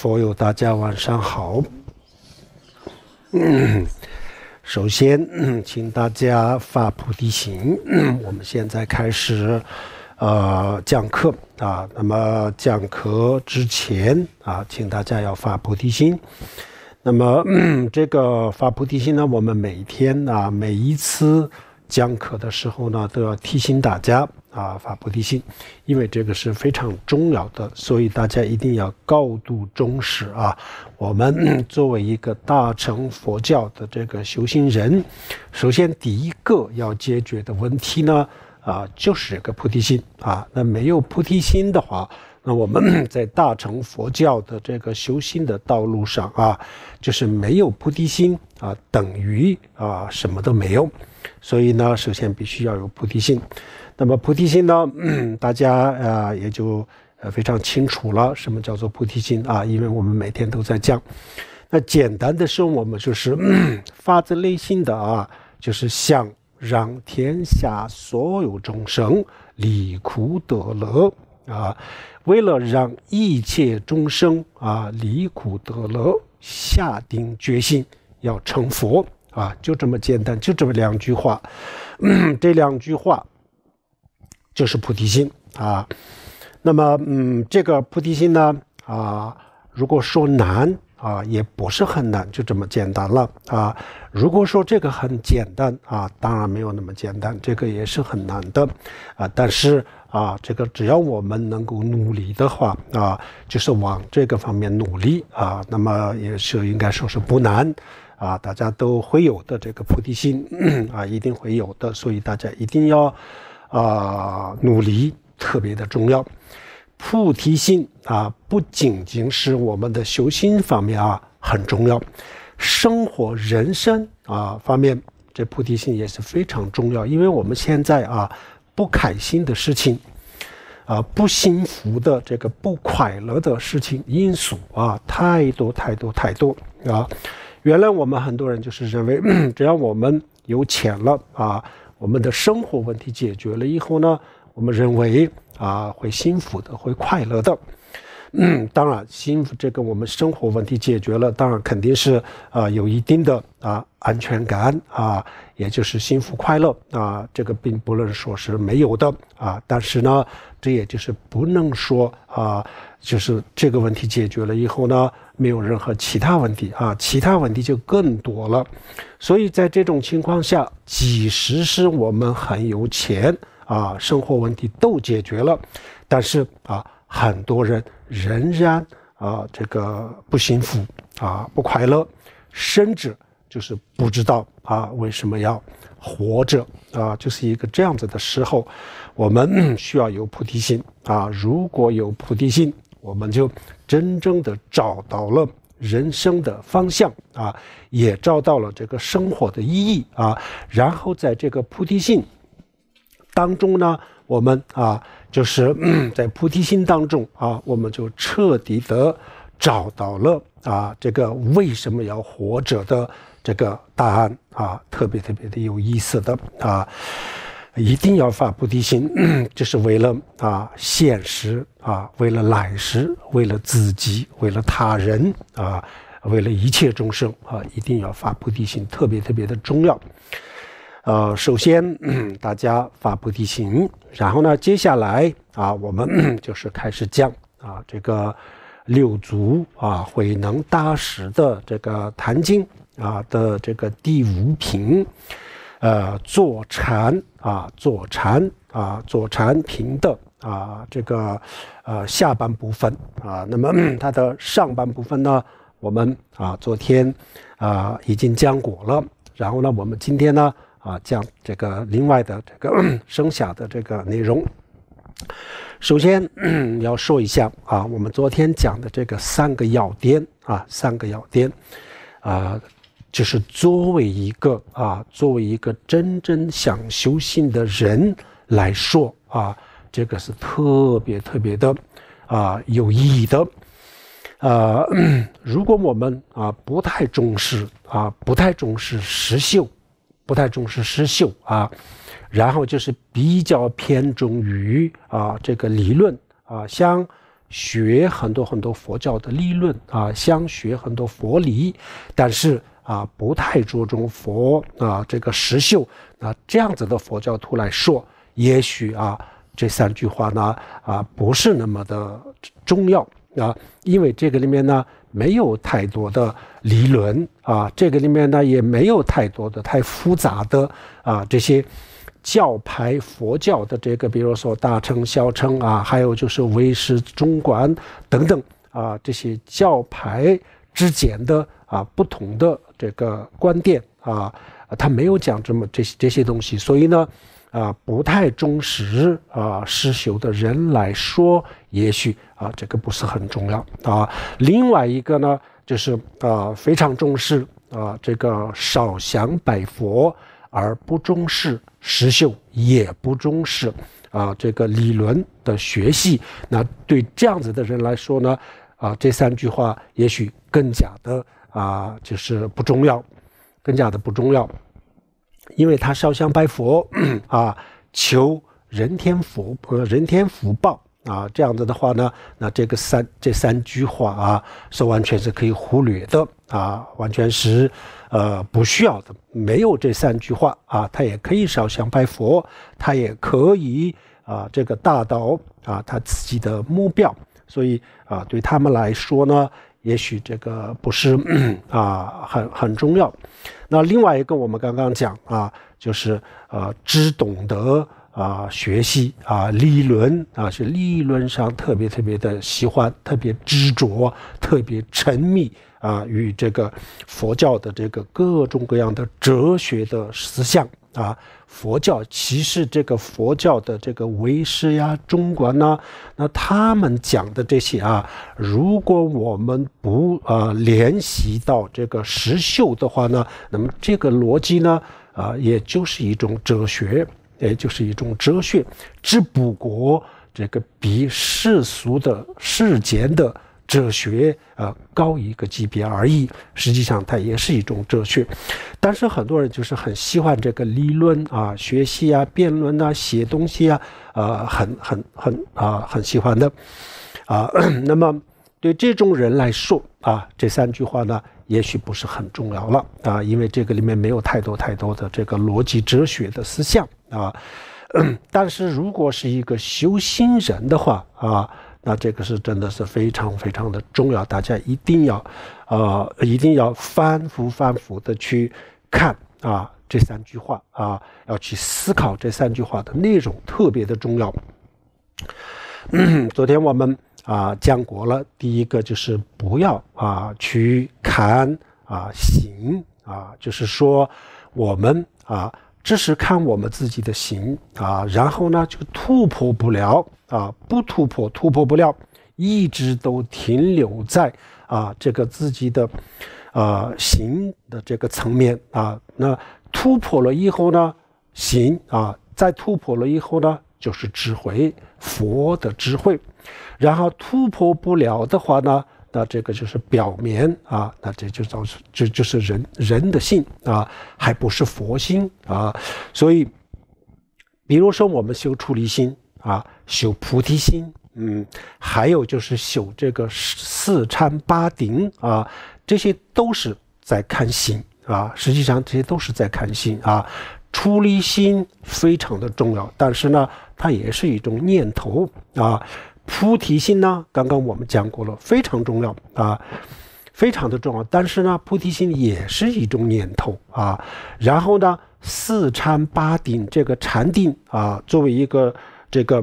佛友，大家晚上好。首先，请大家发菩提心。我们现在开始，呃，讲课啊。那么讲课之前啊，请大家要发菩提心。那么这个发菩提心呢，我们每天啊，每一次讲课的时候呢，都要提醒大家。啊，发菩提心，因为这个是非常重要的，所以大家一定要高度重视啊。我们作为一个大乘佛教的这个修行人，首先第一个要解决的问题呢，啊，就是这个菩提心啊。那没有菩提心的话，那我们在大乘佛教的这个修行的道路上啊，就是没有菩提心啊，等于啊什么都没有。所以呢，首先必须要有菩提心。那么菩提心呢？大家啊也就呃非常清楚了，什么叫做菩提心啊？因为我们每天都在讲。那简单的说，我们就是 发自内心的啊，就是想让天下所有众生离苦得乐啊。为了让一切众生啊离苦得乐，下定决心要成佛啊，就这么简单，就这么两句话。这两句话。就是菩提心啊，那么嗯，这个菩提心呢啊，如果说难啊，也不是很难，就这么简单了啊。如果说这个很简单啊，当然没有那么简单，这个也是很难的啊。但是啊，这个只要我们能够努力的话啊，就是往这个方面努力啊，那么也是应该说是不难啊，大家都会有的这个菩提心 啊，一定会有的，所以大家一定要。啊，努力特别的重要，菩提心啊，不仅仅是我们的修心方面啊很重要，生活人生啊方面，这菩提心也是非常重要。因为我们现在啊，不开心的事情啊，不幸福的这个不快乐的事情因素啊，太多太多太多啊。原来我们很多人就是认为，只要我们有钱了啊。我们的生活问题解决了以后呢，我们认为啊，会幸福的，会快乐的。嗯，当然，幸福，这个我们生活问题解决了，当然肯定是啊，有一定的啊安全感啊，也就是幸福快乐啊，这个并不能说是没有的啊。但是呢，这也就是不能说啊，就是这个问题解决了以后呢，没有任何其他问题啊，其他问题就更多了。所以在这种情况下，即使是我们很有钱啊，生活问题都解决了，但是啊，很多人。仍然啊，这个不幸福啊，不快乐，甚至就是不知道啊为什么要活着啊，就是一个这样子的时候，我们需要有菩提心啊。如果有菩提心，我们就真正的找到了人生的方向啊，也找到了这个生活的意义啊。然后在这个菩提心。当中呢，我们啊，就是在菩提心当中啊，我们就彻底的找到了啊，这个为什么要活着的这个答案啊，特别特别的有意思的啊，一定要发菩提心，这 是为了啊现实啊，为了来世，为了自己，为了他人啊，为了一切众生啊，一定要发菩提心，特别特别的重要。呃，首先 大家发布提型，然后呢，接下来啊，我们 就是开始讲啊，这个六足啊慧能大师的这个《坛经》啊的这个第五品，呃，坐禅啊，坐禅啊，坐禅平的啊这个呃下半部分啊，那么 它的上半部分呢，我们啊昨天啊已经讲过了，然后呢，我们今天呢。啊，讲这个另外的这个 剩下的这个内容，首先 要说一下啊，我们昨天讲的这个三个要点啊，三个要点啊，就是作为一个啊，作为一个真正想修行的人来说啊，这个是特别特别的啊有意义的。呃，如果我们啊不太重视啊，不太重视实修。不太重视实秀啊，然后就是比较偏重于啊这个理论啊，想学很多很多佛教的理论啊，想学很多佛理，但是啊不太注重佛啊这个实秀啊，这样子的佛教徒来说，也许啊这三句话呢啊不是那么的重要啊，因为这个里面呢。没有太多的理论啊，这个里面呢也没有太多的太复杂的啊这些教派佛教的这个，比如说大乘小乘啊，还有就是唯识中观等等啊这些教派之间的啊不同的这个观点啊他没有讲这么这些这些东西，所以呢。啊，不太忠实啊实修的人来说，也许啊这个不是很重要啊。另外一个呢，就是啊非常重视啊这个少享百佛，而不重视实修，也不重视啊这个理论的学习。那对这样子的人来说呢，啊这三句话也许更加的啊就是不重要，更加的不重要。因为他烧香拜佛 啊，求人天福呃人天福报啊，这样子的话呢，那这个三这三句话啊，是完全是可以忽略的啊，完全是呃不需要的，没有这三句话啊，他也可以烧香拜佛，他也可以啊这个大道啊他自己的目标，所以啊对他们来说呢。也许这个不是 啊，很很重要。那另外一个，我们刚刚讲啊，就是呃，知懂得啊，学习啊，理论啊，是理论上特别特别的喜欢，特别执着，特别沉迷啊，与这个佛教的这个各种各样的哲学的思想啊。佛教其实这个佛教的这个为师呀，中国呢，那他们讲的这些啊，如果我们不啊联系到这个石秀的话呢，那么这个逻辑呢，啊也就是一种哲学，也就是一种哲学，只不过这个比世俗的世间的。哲学，呃，高一个级别而已，实际上它也是一种哲学，但是很多人就是很喜欢这个理论啊，学习啊，辩论啊，写东西啊，呃，很很很啊，很喜欢的，啊，那么对这种人来说啊，这三句话呢，也许不是很重要了啊，因为这个里面没有太多太多的这个逻辑哲学的思想啊，但是如果是一个修心人的话啊。那这个是真的是非常非常的重要，大家一定要，呃，一定要反复反复的去看啊，这三句话啊，要去思考这三句话的内容，特别的重要。昨天我们啊讲过了，第一个就是不要啊去看啊行啊，就是说我们啊。只是看我们自己的心啊，然后呢就突破不了啊，不突破，突破不了，一直都停留在啊这个自己的啊心的这个层面啊。那突破了以后呢，行啊，再突破了以后呢，就是智慧，佛的智慧。然后突破不了的话呢？那这个就是表面啊，那这就造成就就是人人的性啊，还不是佛心啊，所以，比如说我们修出离心啊，修菩提心，嗯，还有就是修这个四禅八定啊，这些都是在看心啊，实际上这些都是在看心啊，出离心非常的重要，但是呢，它也是一种念头啊。菩提心呢，刚刚我们讲过了，非常重要啊，非常的重要。但是呢，菩提心也是一种念头啊。然后呢，四禅八定这个禅定啊，作为一个这个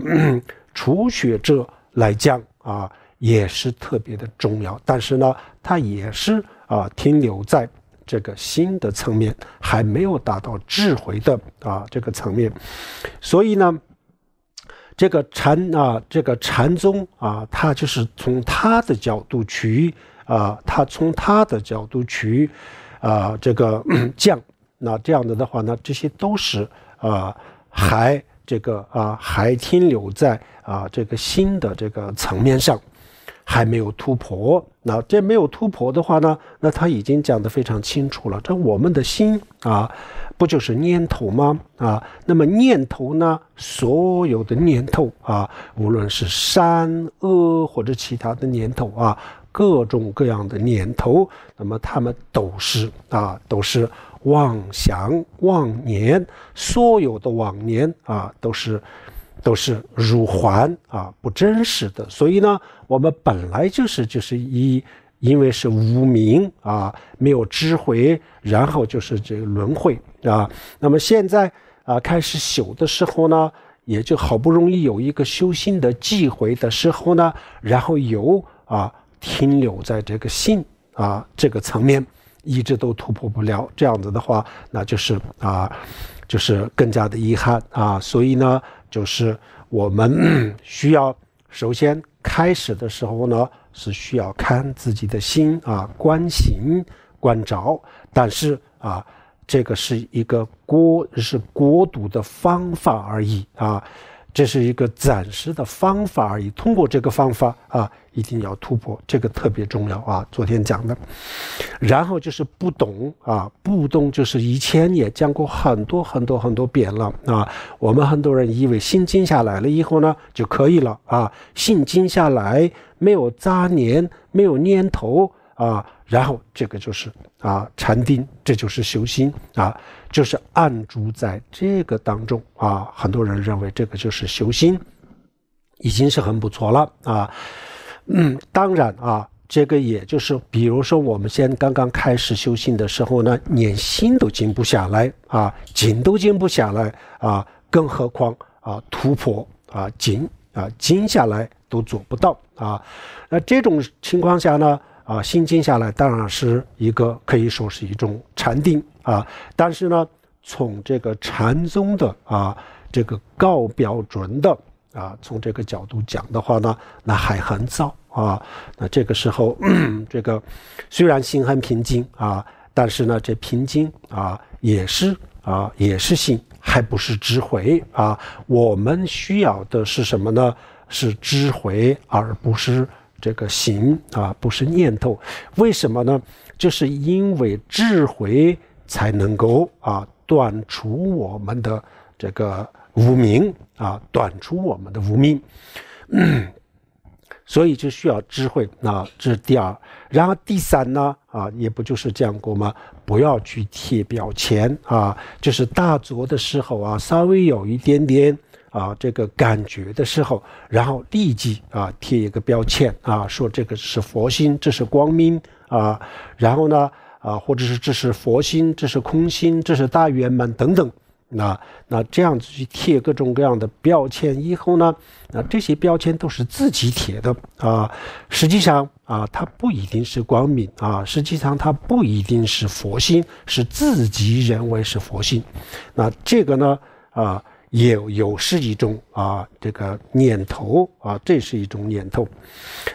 除学者来讲啊，也是特别的重要。但是呢，它也是啊，停留在这个心的层面，还没有达到智慧的啊这个层面，所以呢。这个禅啊，这个禅宗啊，他就是从他的角度取啊，他从他的角度取啊，这个降。那这样子的话呢，这些都是啊，还这个啊，还停留在啊这个新的这个层面上，还没有突破。那这没有突破的话呢，那他已经讲得非常清楚了。这我们的心啊。不就是念头吗？啊，那么念头呢？所有的念头啊，无论是善恶或者其他的念头啊，各种各样的念头，那么他们都是啊，都是妄想妄念，所有的妄念啊，都是都是如幻啊，不真实的。所以呢，我们本来就是就是一，因为是无名啊，没有智慧，然后就是这个轮回。啊，那么现在啊，开始修的时候呢，也就好不容易有一个修心的机会的时候呢，然后又啊停留在这个心啊这个层面，一直都突破不了。这样子的话，那就是啊，就是更加的遗憾啊。所以呢，就是我们需要首先开始的时候呢，是需要看自己的心啊，观行、观照，但是啊。这个是一个国是国度的方法而已啊，这是一个暂时的方法而已。通过这个方法啊，一定要突破，这个特别重要啊。昨天讲的，然后就是不懂啊，不懂就是以前也讲过很多很多很多遍了啊。我们很多人以为心静下来了以后呢就可以了啊，心静下来没有杂念，没有念头。啊，然后这个就是啊禅定，这就是修心啊，就是暗住在这个当中啊。很多人认为这个就是修心，已经是很不错了啊。嗯，当然啊，这个也就是，比如说我们先刚刚开始修心的时候呢，连心都静不下来啊，静都静不下来啊，更何况啊突破啊静啊静下来都做不到啊。那这种情况下呢？啊，心静下来当然是一个可以说是一种禅定啊，但是呢，从这个禅宗的啊这个高标准的啊，从这个角度讲的话呢，那还很早啊。那这个时候，这个虽然心很平静啊，但是呢，这平静啊也是啊也是心，还不是智慧啊。我们需要的是什么呢？是智慧，而不是。这个行啊，不是念头，为什么呢？就是因为智慧才能够啊断除我们的这个无明啊，断除我们的无明，所以就需要智慧啊。这是第二，然后第三呢啊，也不就是这样过吗？不要去贴标签啊，就是大作的时候啊，稍微有一点点。啊，这个感觉的时候，然后立即啊贴一个标签啊，说这个是佛心，这是光明啊，然后呢啊，或者是这是佛心，这是空心，这是大圆满等等。那那这样子去贴各种各样的标签以后呢，那这些标签都是自己贴的啊，实际上啊，它不一定是光明啊，实际上它不一定是佛心，是自己认为是佛心。那这个呢啊。也有是一种啊，这个念头啊，这是一种念头。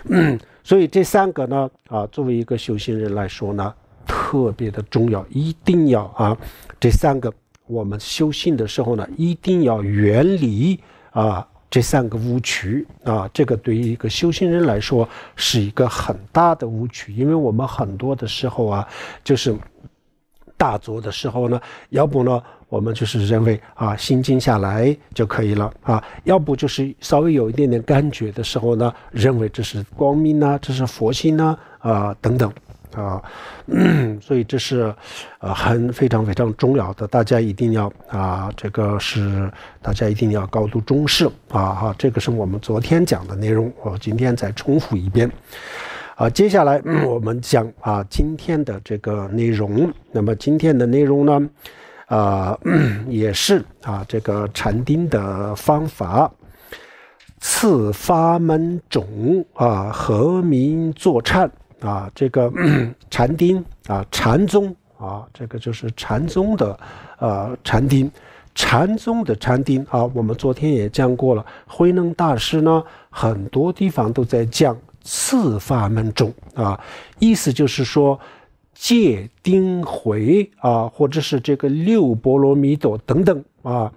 嗯，所以这三个呢啊，作为一个修行人来说呢，特别的重要，一定要啊，这三个我们修行的时候呢，一定要远离啊这三个误区啊。这个对于一个修行人来说是一个很大的误区，因为我们很多的时候啊，就是大坐的时候呢，要不呢。我们就是认为啊，心静下来就可以了啊，要不就是稍微有一点点感觉的时候呢，认为这是光明呢，这是佛心呢，啊等等啊，所以这是呃很非常非常重要的，大家一定要啊，这个是大家一定要高度重视啊哈，这个是我们昨天讲的内容，我今天再重复一遍啊，接下来我们讲啊今天的这个内容，那么今天的内容呢？啊，也是啊，这个禅定的方法，次发门种啊，和名作禅啊，这个 禅定啊，禅宗啊，这个就是禅宗的呃禅定，禅宗的禅定啊，我们昨天也讲过了，慧能大师呢，很多地方都在讲次发门种啊，意思就是说。戒定慧啊，或者是这个六波罗蜜多等等啊，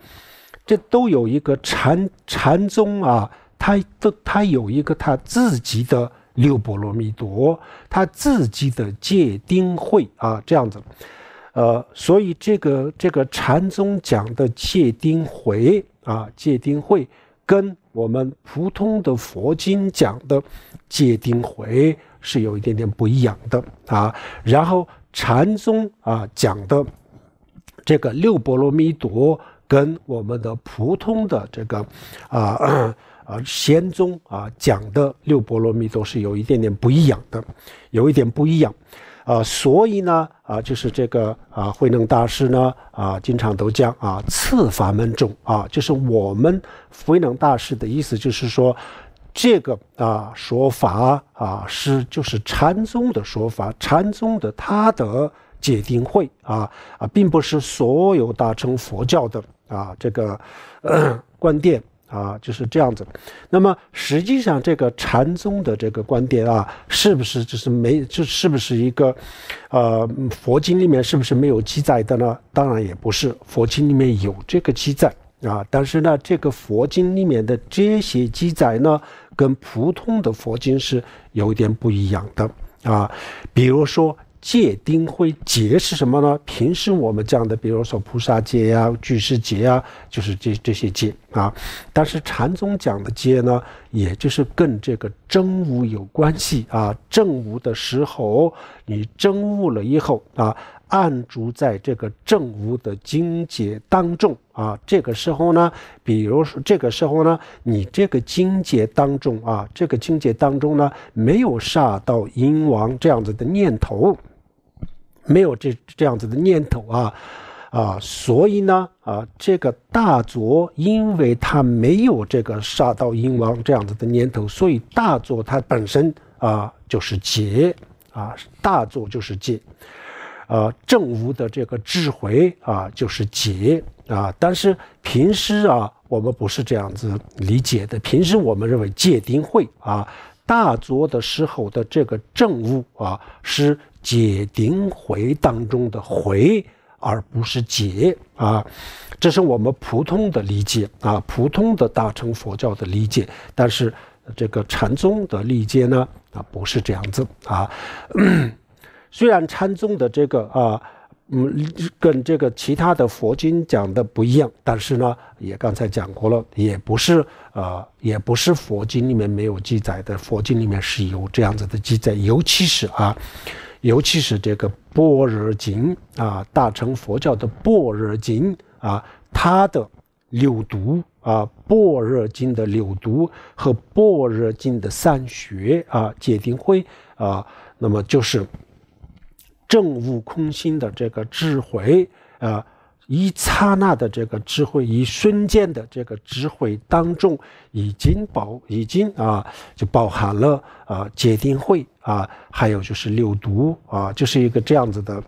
这都有一个禅禅宗啊，它都它有一个它自己的六波罗蜜多，它自己的戒定慧啊，这样子，呃，所以这个这个禅宗讲的戒定慧啊，戒定慧跟我们普通的佛经讲的戒定慧。是有一点点不一样的啊，然后禅宗啊讲的这个六波罗蜜多，跟我们的普通的这个啊啊仙宗啊讲的六波罗蜜多是有一点点不一样的，有一点不一样啊，所以呢啊，就是这个啊慧能大师呢啊经常都讲啊次法门中啊，就是我们慧能大师的意思，就是说。这个啊说法啊是就是禅宗的说法，禅宗的他的解定会啊啊，并不是所有大乘佛教的啊这个观点啊就是这样子。那么实际上这个禅宗的这个观点啊，是不是就是没这是不是一个呃佛经里面是不是没有记载的呢？当然也不是，佛经里面有这个记载啊，但是呢，这个佛经里面的这些记载呢。跟普通的佛经是有点不一样的啊，比如说戒定慧戒是什么呢？平时我们讲的，比如说菩萨戒呀、居士戒呀，就是这这些戒啊。但是禅宗讲的戒呢，也就是跟这个真悟有关系啊。正悟的时候，你真悟了以后啊。暗住在这个正午的经节当中啊，这个时候呢，比如说这个时候呢，你这个经节当中啊，这个经节当中呢，没有杀到阴王这样子的念头，没有这这样子的念头啊啊，所以呢啊，这个大作，因为他没有这个杀到阴王这样子的念头，所以大作它本身啊就是劫，啊，大作就是戒。呃，正悟的这个智慧啊，就是解啊。但是平时啊，我们不是这样子理解的。平时我们认为戒定慧啊，大作的时候的这个正悟啊，是解定慧当中的慧，而不是解啊。这是我们普通的理解啊，普通的大乘佛教的理解。但是这个禅宗的理解呢，啊，不是这样子啊。虽然禅宗的这个啊，嗯，跟这个其他的佛经讲的不一样，但是呢，也刚才讲过了，也不是呃，也不是佛经里面没有记载的，佛经里面是有这样子的记载，尤其是啊，尤其是这个《般若经》啊，大乘佛教的《般若经》啊，它的六毒。啊，《般若经》的六毒和《般若经》的三学啊，界定会啊，那么就是。证悟空心的这个智慧，呃，一刹那的这个智慧，一瞬间的这个智慧当中，已经包，已经啊，就包含了啊，界定慧啊，还有就是六毒啊，就是一个这样子的。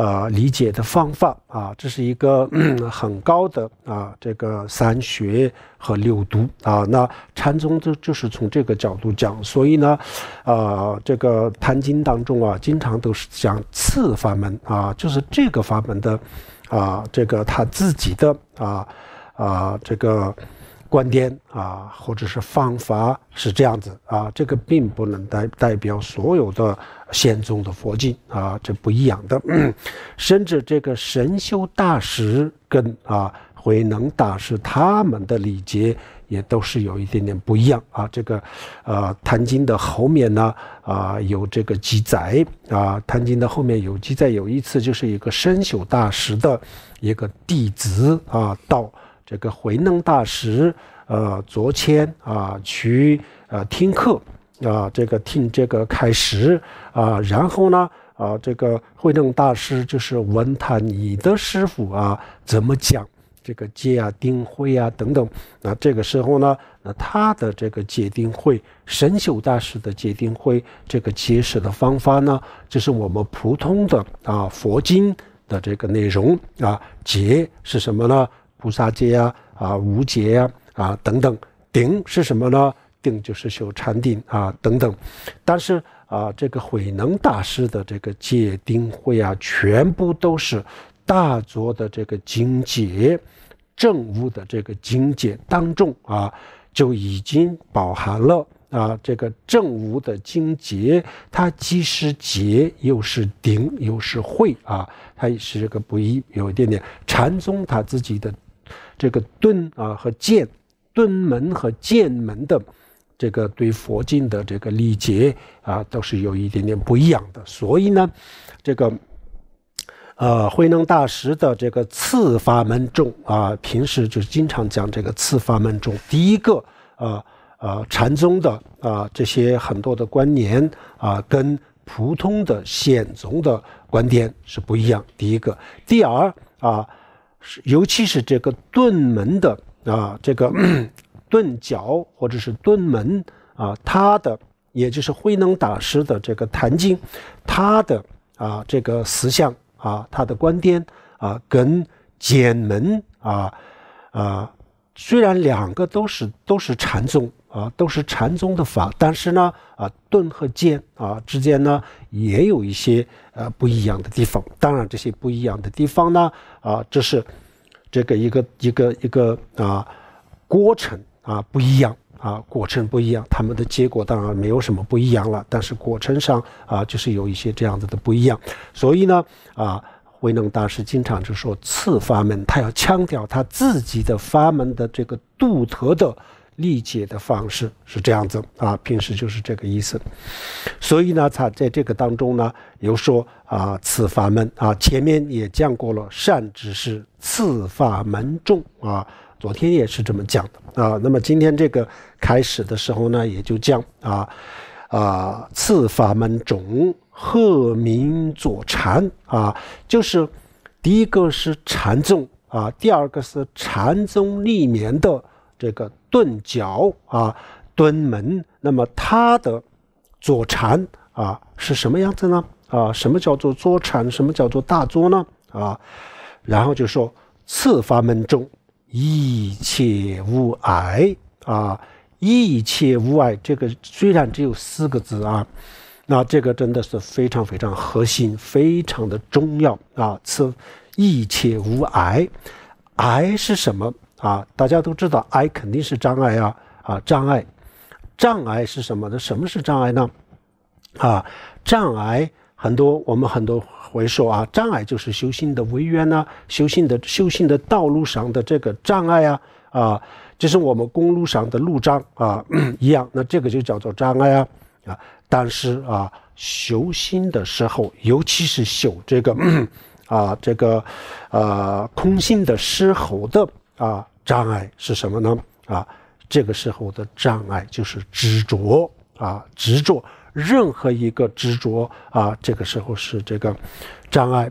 呃，理解的方法啊，这是一个很高的啊，这个三学和六读啊。那禅宗就就是从这个角度讲，所以呢，呃，这个《坛经》当中啊，经常都是讲次法门啊，就是这个法门的，啊，这个他自己的啊，啊，这个。观点啊，或者是方法是这样子啊，这个并不能代代表所有的显宗的佛经啊，这不一样的。甚至这个神秀大师跟啊慧能大师他们的礼节也都是有一点点不一样啊。这个，呃，《坛经》的后面呢啊有这个记载啊，《坛经》的后面有记载有一次就是一个神修大师的一个弟子啊到。这个慧能大师，呃，昨天啊去呃听课啊，这个听这个开始啊，然后呢啊，这个慧能大师就是问他你的师傅啊怎么讲这个戒啊定慧啊等等。那这个时候呢，那他的这个戒定慧，神秀大师的戒定慧这个解释的方法呢，就是我们普通的啊佛经的这个内容啊，结是什么呢？菩萨戒呀，啊无戒呀，啊等等，定是什么呢？定就是修禅定啊等等。但是啊，这个慧能大师的这个戒定慧啊，全部都是大作的这个精解正悟的这个精解当中啊，就已经饱含了啊这个正悟的精解，它既是戒又是顶，又是慧啊，它也是这个不一有一点点禅宗它自己的。这个盾啊和剑，盾门和剑门的，这个对佛经的这个理解啊，都是有一点点不一样的。所以呢，这个，呃，慧能大师的这个次法门众啊，平时就是经常讲这个次法门众。第一个啊啊，禅宗的啊这些很多的观念啊，跟普通的显宗的观点是不一样。第一个，第二啊。是，尤其是这个顿门的啊，这个顿 角或者是顿门啊，它的也就是慧能大师的这个《坛经》，他的啊这个思想啊，他的观点啊，跟简门啊，啊，虽然两个都是都是禅宗。啊，都是禅宗的法，但是呢，啊，顿和渐啊之间呢，也有一些呃不一样的地方。当然，这些不一样的地方呢，啊，这是这个一个一个一个啊过程啊不一样啊，过程不一样，他们的结果当然没有什么不一样了。但是过程上啊，就是有一些这样子的不一样。所以呢，啊，慧能大师经常就说次法门，他要强调他自己的法门的这个独特的。力解的方式是这样子啊，平时就是这个意思。所以呢，他在这个当中呢，有说啊，此法门啊，前面也讲过了，善知是次法门众啊，昨天也是这么讲的啊。那么今天这个开始的时候呢，也就讲啊，啊，次法门众，鹤鸣左禅啊，就是第一个是禅宗啊，第二个是禅宗立面的这个。钝角啊，蹲门，那么他的左禅啊是什么样子呢？啊，什么叫做左禅？什么叫做大作呢？啊，然后就说次法门中一切无碍啊，一切无碍。这个虽然只有四个字啊，那这个真的是非常非常核心，非常的重要啊。此一切无碍，碍是什么？啊，大家都知道，癌肯定是障碍啊啊，障碍，障碍是什么？的？什么是障碍呢？啊，障碍很多，我们很多会说啊，障碍就是修心的违缘呐，修心的修心的道路上的这个障碍啊啊，就是我们公路上的路障啊，一样，那这个就叫做障碍啊啊，但是啊，修心的时候，尤其是修这个 啊，这个呃空性的时候的。啊，障碍是什么呢？啊，这个时候的障碍就是执着啊，执着任何一个执着啊，这个时候是这个障碍。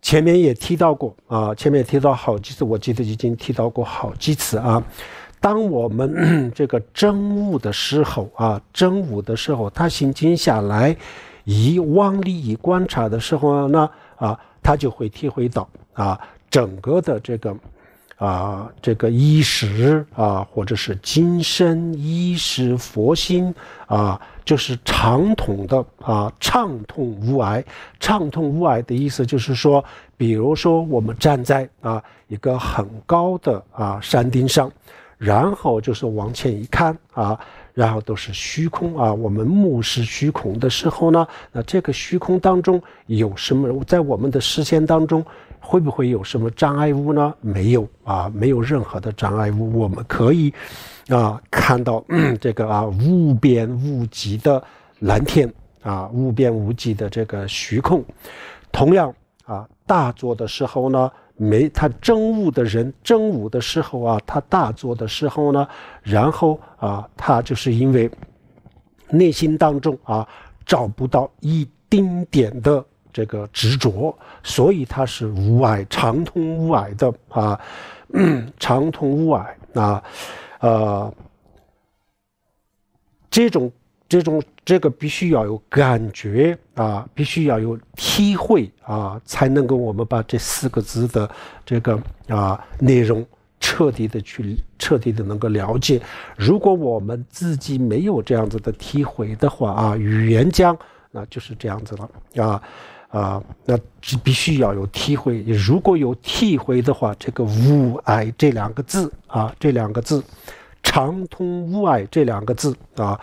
前面也提到过啊，前面提到好几次，我记得已经提到过好几次啊。当我们 这个真悟的时候啊，真悟的时候，他心静下来，以往力以观察的时候呢啊，他就会体会到啊，整个的这个。啊，这个衣食啊，或者是今生衣食佛心啊，就是长统的啊，畅通无碍。畅通无碍的意思就是说，比如说我们站在啊一个很高的啊山顶上，然后就是往前一看啊，然后都是虚空啊。我们目视虚空的时候呢，那这个虚空当中有什么？在我们的视线当中。会不会有什么障碍物呢？没有啊，没有任何的障碍物。我们可以啊看到这个啊无边无际的蓝天啊，无边无际的这个虚空。同样啊，大作的时候呢，没他争物的人争物的时候啊，他大作的时候呢，然后啊，他就是因为内心当中啊找不到一丁点的。这个执着，所以它是无碍、长通无碍的啊，长通无碍啊，呃，这种、这种、这个必须要有感觉啊，必须要有体会啊，才能够我们把这四个字的这个啊内容彻底的去、彻底的能够了解。如果我们自己没有这样子的体会的话啊，语言将那就是这样子了啊。啊，那必须要有体会。如果有体会的话，这个“无爱”这两个字啊，这两个字，畅通无碍这两个字啊，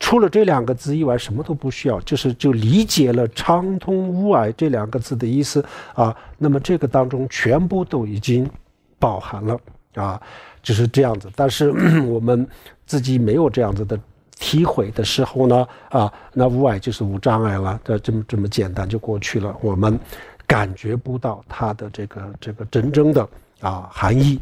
除了这两个字以外，什么都不需要，就是就理解了畅通无碍这两个字的意思啊。那么这个当中全部都已经包含了啊，就是这样子。但是 我们自己没有这样子的。体会的时候呢，啊，那无碍就是无障碍了，这这么这么简单就过去了。我们感觉不到它的这个这个真正的啊含义，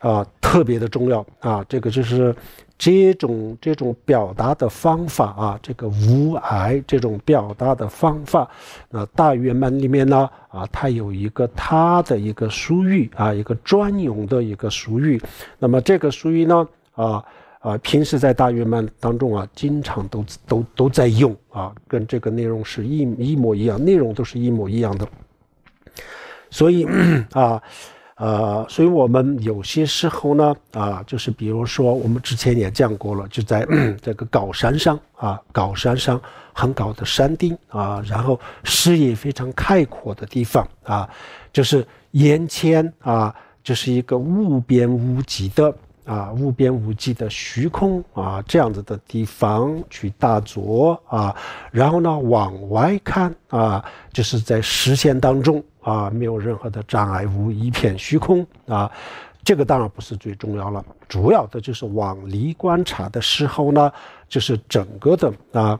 啊，特别的重要啊。这个就是这种这种表达的方法啊，这个无碍这种表达的方法，那大圆满里面呢，啊，它有一个它的一个术语啊，一个专用的一个术语。那么这个术语呢，啊。啊，平时在大圆满当中啊，经常都都都在用啊，跟这个内容是一一模一样，内容都是一模一样的。所以啊，呃，所以我们有些时候呢啊，就是比如说我们之前也讲过了，就在 这个高山上啊，高山上很高的山顶啊，然后视野非常开阔的地方啊，就是眼前啊，就是一个无边无际的。啊，无边无际的虚空啊，这样子的地方去大坐啊，然后呢往外看啊，就是在视线当中啊，没有任何的障碍，物，一片虚空啊。这个当然不是最重要了，主要的就是往离观察的时候呢，就是整个的啊，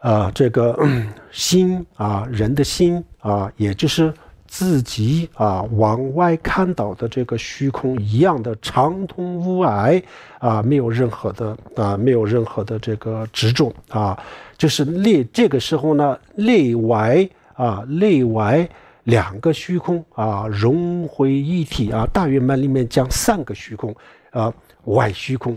呃，这个 心啊，人的心啊，也就是。自己啊，往外看到的这个虚空一样的长通无碍啊，没有任何的啊，没有任何的这个执着啊，就是内这个时候呢，内外啊，内外两个虚空啊，融回一体啊。大圆满里面讲三个虚空啊，外虚空、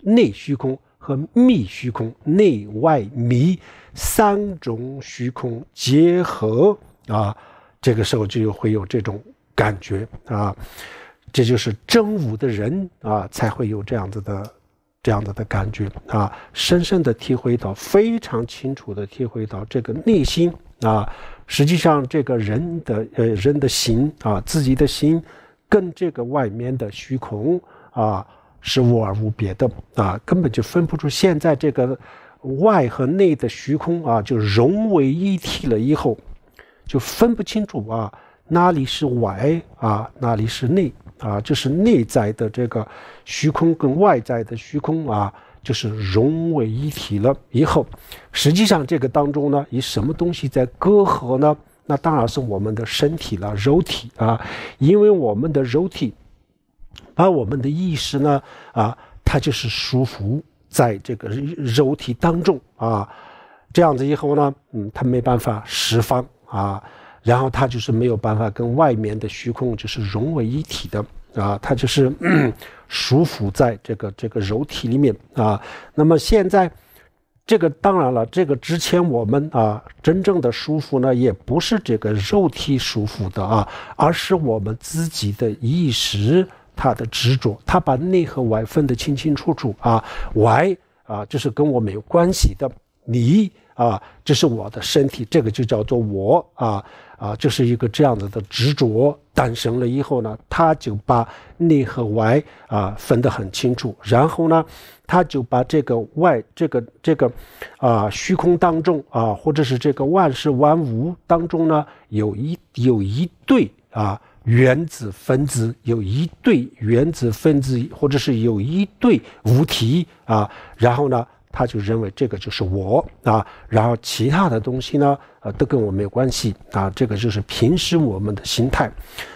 内虚空和密虚空，内外密三种虚空结合啊。这个时候就会有这种感觉啊，这就是真武的人啊，才会有这样子的、这样子的感觉啊，深深地体会到，非常清楚地体会到这个内心啊，实际上这个人的呃人的心啊，自己的心，跟这个外面的虚空啊是无二无别的啊，根本就分不出现在这个外和内的虚空啊，就融为一体了以后。就分不清楚啊，哪里是外啊，哪里是内啊？就是内在的这个虚空跟外在的虚空啊，就是融为一体了以后，实际上这个当中呢，以什么东西在隔阂呢？那当然是我们的身体了，肉体啊，因为我们的肉体把我们的意识呢啊，它就是束缚在这个肉体当中啊，这样子以后呢，嗯，它没办法释放啊，然后它就是没有办法跟外面的虚空就是融为一体的啊，它就是束 缚在这个这个肉体里面啊。那么现在这个当然了，这个之前我们啊真正的束缚呢，也不是这个肉体束缚的啊，而是我们自己的意识它的执着，它把内和外分得清清楚楚啊，外啊就是跟我没有关系的你。啊，这是我的身体，这个就叫做我啊啊，就是一个这样子的执着诞生了以后呢，他就把内和外啊分得很清楚，然后呢，他就把这个外这个这个啊虚空当中啊，或者是这个万事万物当中呢，有一有一对啊原子分子，有一对原子分子，或者是有一对无体啊，然后呢。他就认为这个就是我啊，然后其他的东西呢，呃，都跟我没有关系啊。这个就是平时我们的心态。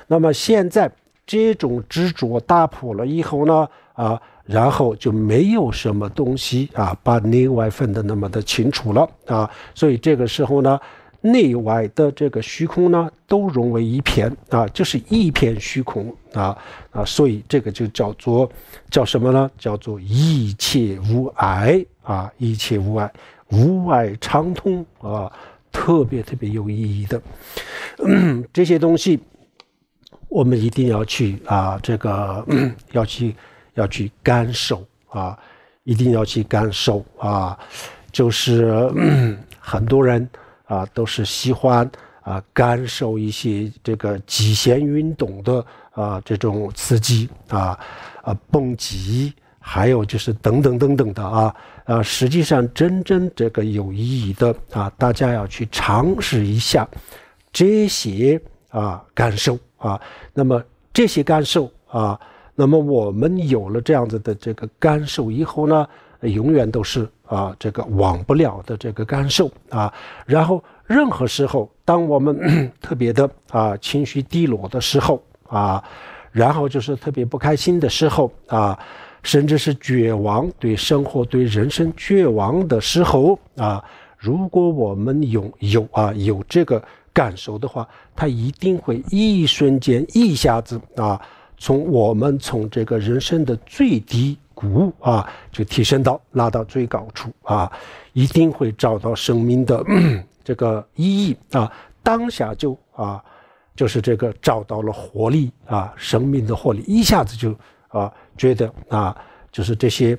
那么现在这种执着打破了以后呢，啊，然后就没有什么东西啊，把内外分的那么的清楚了啊。所以这个时候呢，内外的这个虚空呢，都融为一片啊，就是一片虚空啊啊。所以这个就叫做叫什么呢？叫做一切无碍。啊，一切无碍，无碍畅通啊，特别特别有意义的这些东西，我们一定要去啊，这个要去要去感受啊，一定要去感受啊，就是很多人啊都是喜欢啊感受一些这个极限运动的啊这种刺激啊啊蹦极。还有就是等等等等的啊，呃，实际上真正这个有意义的啊，大家要去尝试一下这些啊感受啊。那么这些感受啊，那么我们有了这样子的这个感受以后呢，永远都是啊这个忘不了的这个感受啊。然后任何时候，当我们 特别的啊情绪低落的时候啊，然后就是特别不开心的时候啊。甚至是绝望，对生活、对人生绝望的时候啊，如果我们有有啊有这个感受的话，他一定会一瞬间一下子啊，从我们从这个人生的最低谷啊，就提升到拉到最高处啊，一定会找到生命的 这个意义啊，当下就啊，就是这个找到了活力啊，生命的活力一下子就啊。觉得啊，就是这些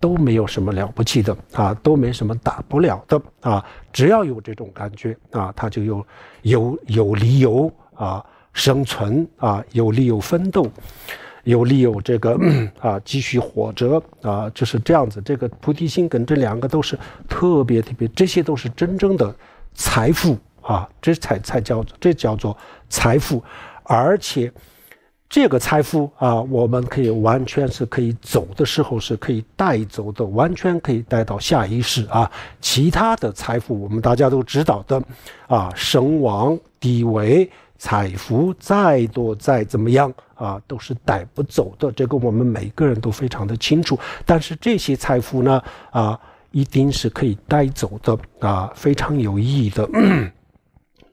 都没有什么了不起的啊，都没什么打不了的啊，只要有这种感觉啊，他就有有有理由啊生存啊，有理由奋斗，有利有这个啊继续活着啊，就是这样子。这个菩提心跟这两个都是特别特别，这些都是真正的财富啊，这才才叫这叫做财富，而且。这个财富啊，我们可以完全是可以走的时候是可以带走的，完全可以带到下一世啊。其他的财富，我们大家都知道的，啊，神王地位、财富再多再怎么样啊，都是带不走的。这个我们每个人都非常的清楚。但是这些财富呢，啊，一定是可以带走的，啊，非常有意义的。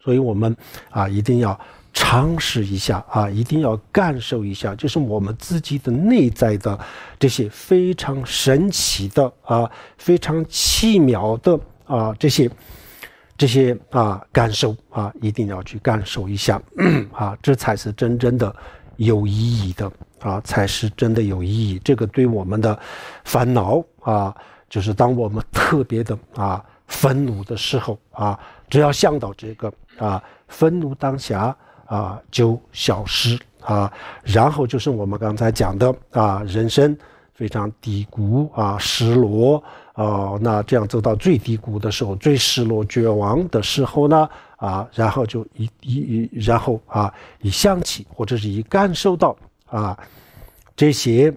所以我们啊，一定要。尝试一下啊，一定要感受一下，就是我们自己的内在的这些非常神奇的啊，非常奇妙的啊，这些这些啊感受啊，一定要去感受一下 啊，这才是真正的有意义的啊，才是真的有意义。这个对我们的烦恼啊，就是当我们特别的啊愤怒的时候啊，只要想到这个啊愤怒当下。啊，就消失啊，然后就是我们刚才讲的啊，人生非常低谷啊，失落啊，那这样走到最低谷的时候，最失落、绝望的时候呢啊，然后就一一一，然后啊，一想起或者是一感受到啊这些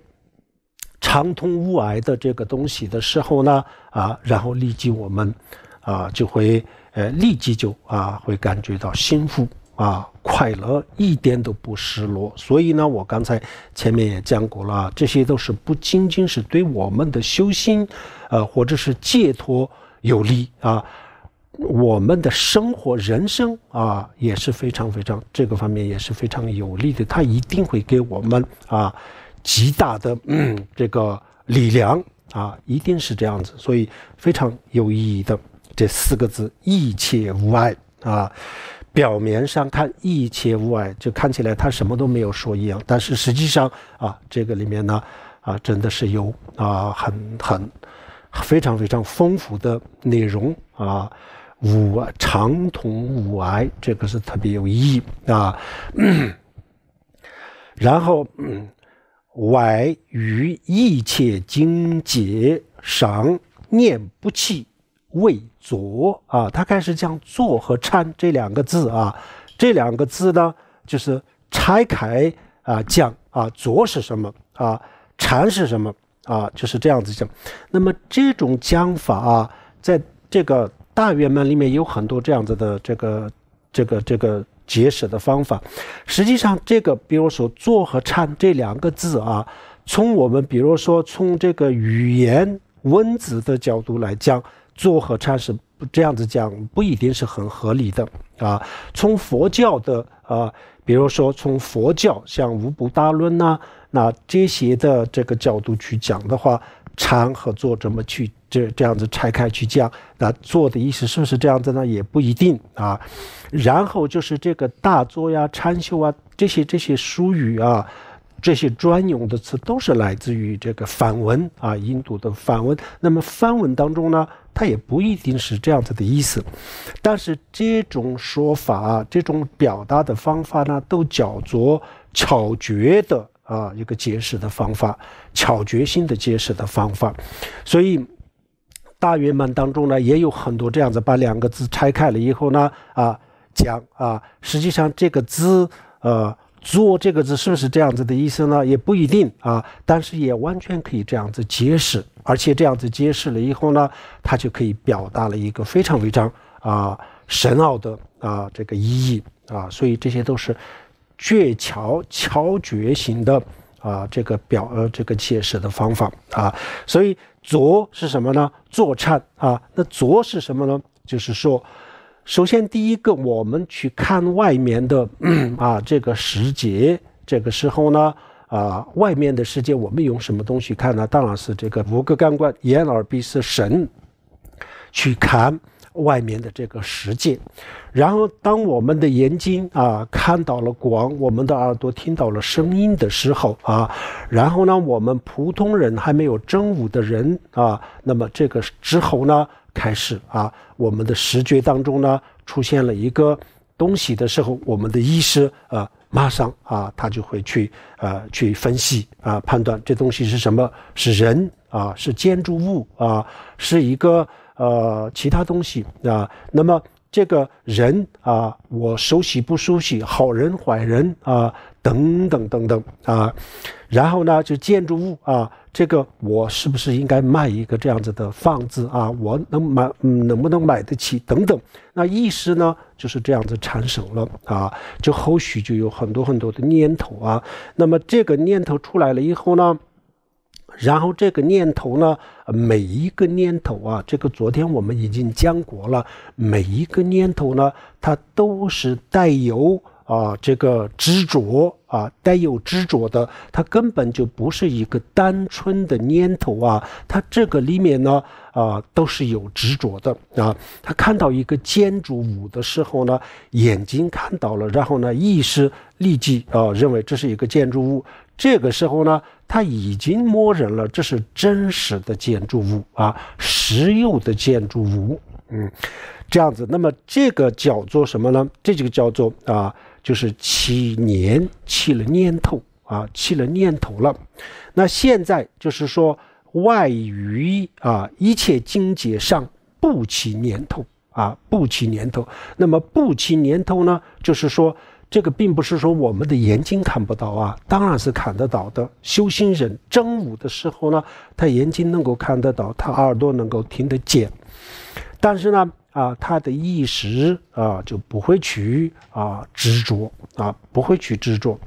畅通无碍的这个东西的时候呢啊，然后立即我们啊就会呃立即就啊会感觉到幸福啊。快乐一点都不失落，所以呢，我刚才前面也讲过了，这些都是不仅仅是对我们的修心，呃，或者是解脱有利啊，我们的生活、人生啊，也是非常非常这个方面也是非常有利的，它一定会给我们啊极大的这个力量啊，一定是这样子，所以非常有意义的这四个字，一切无碍啊。表面上看一切无碍，就看起来他什么都没有说一样。但是实际上啊，这个里面呢，啊，真的是有啊，很很非常非常丰富的内容啊。无常同无碍，这个是特别有意义啊。然后，外于一切经界常念不弃为左啊，他开始讲“坐”和“禅”这两个字啊，这两个字呢，就是拆开啊讲啊，左”是什么啊，禅是什么啊，就是这样子讲。那么这种讲法啊，在这个大圆满里面有很多这样子的这个这个这个解释的方法。实际上，这个比如说“坐”和“禅”这两个字啊，从我们比如说从这个语言文字的角度来讲。做和参是不这样子讲，不一定是很合理的啊。从佛教的啊，比如说从佛教像《无部大论》呐，那这些的这个角度去讲的话，参和坐怎么去这这样子拆开去讲？那做的意思是不是这样子呢？也不一定啊。然后就是这个大作呀、参修啊这些这些术语啊，这些专用的词都是来自于这个梵文啊，印度的梵文。那么梵文当中呢？他也不一定是这样子的意思，但是这种说法、这种表达的方法呢，都叫做巧绝的啊一个解释的方法，巧绝性的解释的方法。所以大圆满当中呢，也有很多这样子把两个字拆开了以后呢，啊讲啊，实际上这个字呃。“作”这个字是不是这样子的意思呢？也不一定啊，但是也完全可以这样子解释，而且这样子解释了以后呢，它就可以表达了一个非常非常啊神奥的啊这个意义啊，所以这些都是“鹊桥”“桥倔”型的啊这个表呃这个解释的方法啊，所以“作”是什么呢？作颤啊，那“作”是什么呢？就是说。首先，第一个，我们去看外面的啊，这个时节，这个时候呢，啊，外面的世界，我们用什么东西看呢？当然是这个五个感官：眼、耳、鼻、舌、神，去看外面的这个世界。然后，当我们的眼睛啊看到了光，我们的耳朵听到了声音的时候啊，然后呢，我们普通人还没有真武的人啊，那么这个之后呢？开始啊，我们的视觉当中呢出现了一个东西的时候，我们的意识啊，马上啊，他就会去啊去分析啊判断这东西是什么，是人啊，是建筑物啊，是一个呃其他东西啊。那么这个人啊，我熟悉不熟悉，好人坏人啊，等等等等啊。然后呢，就建筑物啊。这个我是不是应该卖一个这样子的房子啊？我能买，能不能买得起？等等，那意识呢，就是这样子产生了啊，就后续就有很多很多的念头啊。那么这个念头出来了以后呢，然后这个念头呢，每一个念头啊，这个昨天我们已经讲过了，每一个念头呢，它都是带有啊这个执着。啊，带有执着的，它根本就不是一个单纯的念头啊，它这个里面呢，啊，都是有执着的啊。他看到一个建筑物的时候呢，眼睛看到了，然后呢，意识立即啊，认为这是一个建筑物。这个时候呢，他已经默认了这是真实的建筑物啊，实有的建筑物。嗯，这样子，那么这个叫做什么呢？这就叫做啊。就是起年起了念头啊，起了念头了。那现在就是说外于啊，一切境界上不起念头啊，不起念头。那么不起念头呢，就是说这个并不是说我们的眼睛看不到啊，当然是看得到的。修心人正悟的时候呢，他眼睛能够看得到，他耳朵能够听得见，但是呢。啊，他的意识啊就不会去啊执着啊，不会去执着。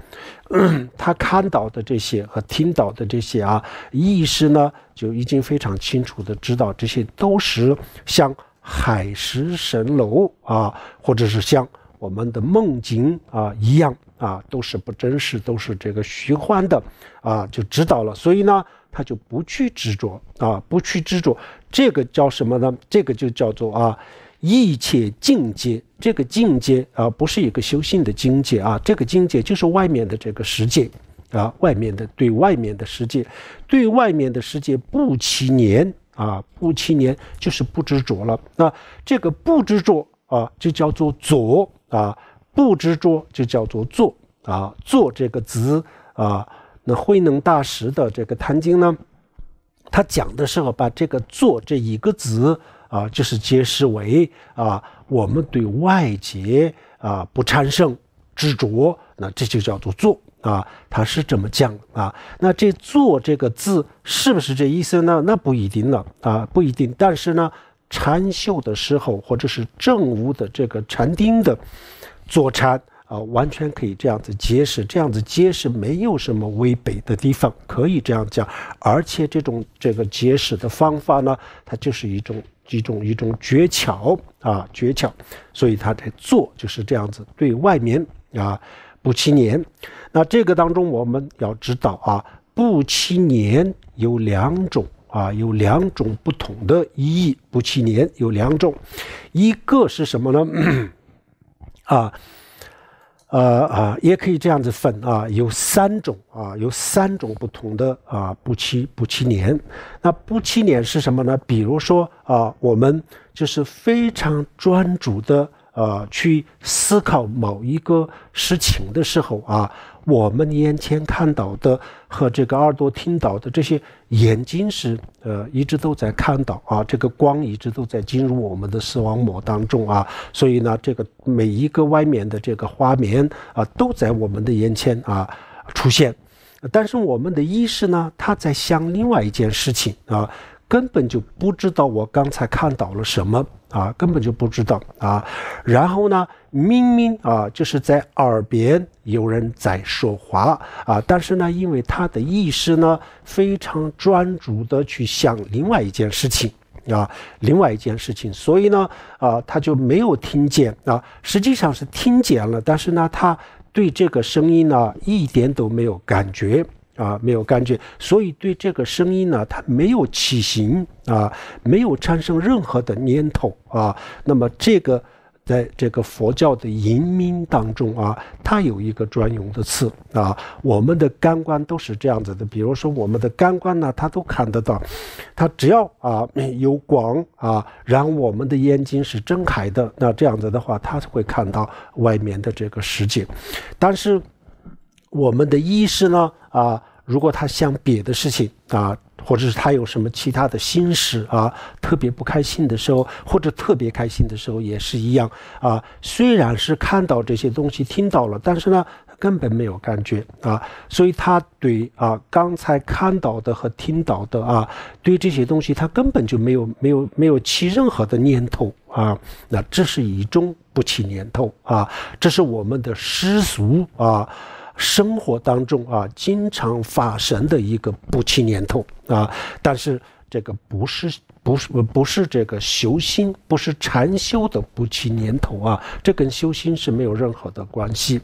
他看到的这些和听到的这些啊，意识呢就已经非常清楚的知道，这些都是像海市蜃楼啊，或者是像我们的梦境啊一样啊，都是不真实，都是这个虚幻的啊，就知道了。所以呢，他就不去执着啊，不去执着。这个叫什么呢？这个就叫做啊，一切境界。这个境界啊，不是一个修行的境界啊，这个境界就是外面的这个世界啊，外面的对外面的世界，对外面的世界不起念啊，不起念就是不执着了。那这个不执着啊，就叫做作啊，不执着就叫做做啊，做这个字啊，那慧能大师的这个《坛经》呢？他讲的时候，把这个“做”这一个字啊，就是解释为啊，我们对外界啊不产生执着，那这就叫做“做啊。他是这么讲啊。那这“做”这个字是不是这意思呢？那不一定了啊，不一定。但是呢，禅修的时候，或者是正悟的这个禅定的坐禅。啊，完全可以这样子结识，这样子结识没有什么违背的地方，可以这样讲。而且这种这个结识的方法呢，它就是一种一种一种诀窍啊，诀窍。所以他在做就是这样子，对外面啊，不欺年。那这个当中我们要知道啊，不欺年有两种啊，有两种不同的意义。不欺年有两种，一个是什么呢？啊。呃啊，也可以这样子分啊，有三种啊，有三种不同的啊，不期不期年。那不期年是什么呢？比如说啊，我们就是非常专注的呃，去思考某一个事情的时候啊。我们眼前看到的和这个耳朵听到的这些，眼睛是呃一直都在看到啊，这个光一直都在进入我们的视网膜当中啊，所以呢，这个每一个外面的这个画面啊，都在我们的眼前啊出现，但是我们的意识呢，它在想另外一件事情啊。根本就不知道我刚才看到了什么啊，根本就不知道啊。然后呢，明明啊，就是在耳边有人在说话啊，但是呢，因为他的意识呢非常专注的去想另外一件事情啊，另外一件事情，所以呢，啊，他就没有听见啊。实际上是听见了，但是呢，他对这个声音呢一点都没有感觉。啊，没有感觉，所以对这个声音呢，它没有起形啊，没有产生任何的念头啊。那么这个，在这个佛教的音当中啊，它有一个专用的词啊。我们的感官都是这样子的，比如说我们的感官呢，它都看得到，它只要啊有光啊，然后我们的眼睛是睁开的，那这样子的话，它会看到外面的这个世界。但是我们的意识呢，啊。如果他想别的事情啊，或者是他有什么其他的心事啊，特别不开心的时候，或者特别开心的时候也是一样啊。虽然是看到这些东西，听到了，但是呢，根本没有感觉啊。所以他对啊刚才看到的和听到的啊，对这些东西他根本就没有没有没有起任何的念头啊。那这是一种不起念头啊，这是我们的世俗啊。生活当中啊，经常发生的一个不清念头啊，但是这个不是不是不是这个修心，不是禅修的不清念头啊，这跟修心是没有任何的关系。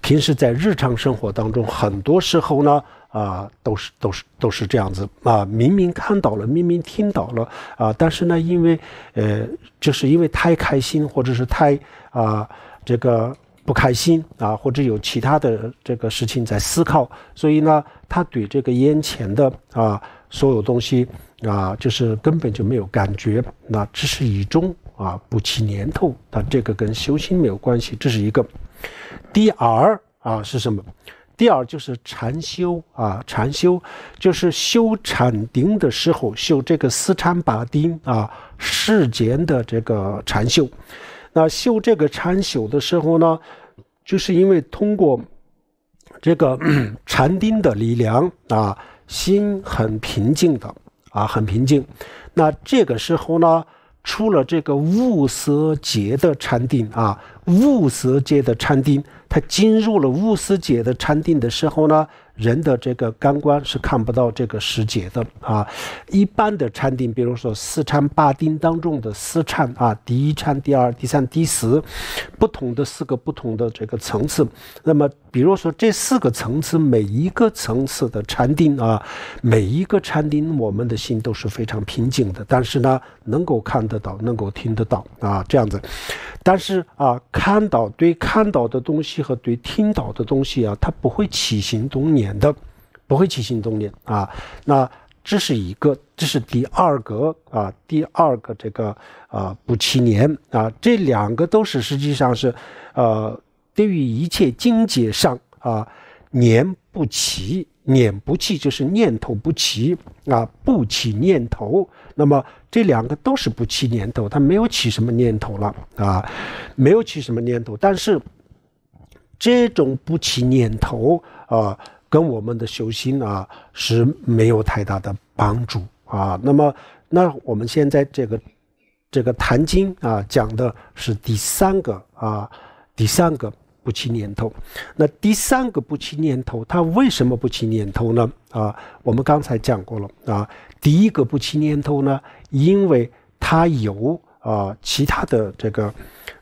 平时在日常生活当中，很多时候呢啊，都是都是都是这样子啊，明明看到了，明明听到了啊，但是呢，因为呃，就是因为太开心，或者是太啊这个。不开心啊，或者有其他的这个事情在思考，所以呢，他对这个眼前的啊所有东西啊，就是根本就没有感觉。那这是一种啊不起念头，但这个跟修心没有关系，这是一个。第二啊是什么？第二就是禅修啊，禅修就是修禅定的时候修这个四禅八定啊，世间的这个禅修。那修这个禅修的时候呢，就是因为通过这个 禅定的力量啊，心很平静的啊，很平静。那这个时候呢，出了这个无色界的禅定啊，无色界的禅定，他进入了无色界的禅定的时候呢。人的这个感官是看不到这个时节的啊。一般的禅定，比如说四禅八定当中的四禅啊，第一禅、第二、第三、第十，不同的四个不同的这个层次。那么，比如说这四个层次，每一个层次的禅定啊，每一个禅定，我们的心都是非常平静的。但是呢，能够看得到，能够听得到啊，这样子。但是啊，看到对看到的东西和对听到的东西啊，它不会起心动念。免的不会起心动念啊，那这是一个，这是第二个啊，第二个这个啊不起念啊，这两个都是实际上是，呃，对于一切境界上啊，念不起，念不起就是念头不起啊，不起念头，那么这两个都是不起念头，他没有起什么念头了啊，没有起什么念头，但是这种不起念头啊。跟我们的修心啊是没有太大的帮助啊。那么，那我们现在这个这个《坛经》啊讲的是第三个啊，第三个不起念头。那第三个不起念头，他为什么不起念头呢？啊，我们刚才讲过了啊。第一个不起念头呢，因为他有啊其他的这个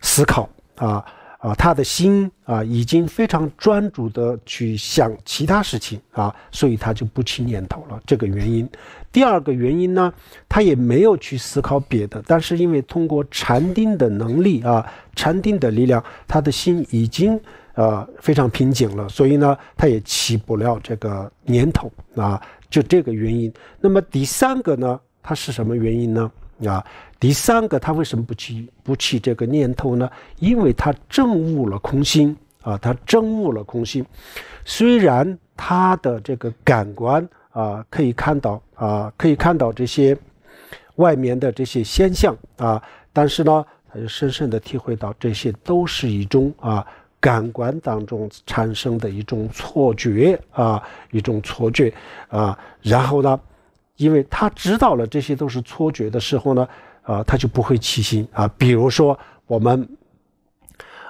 思考啊。啊，他的心啊，已经非常专注的去想其他事情啊，所以他就不起念头了。这个原因，第二个原因呢，他也没有去思考别的，但是因为通过禅定的能力啊，禅定的力量，他的心已经呃非常平静了，所以呢，他也起不了这个念头啊，就这个原因。那么第三个呢，他是什么原因呢？啊，第三个，他为什么不起不起这个念头呢？因为他证悟了空心啊，他证悟了空心。虽然他的这个感官啊，可以看到啊，可以看到这些外面的这些现象啊，但是呢，他就深深的体会到，这些都是一种啊，感官当中产生的一种错觉啊，一种错觉啊，然后呢。因为他知道了这些都是错觉的时候呢，啊，他就不会起心啊。比如说我们，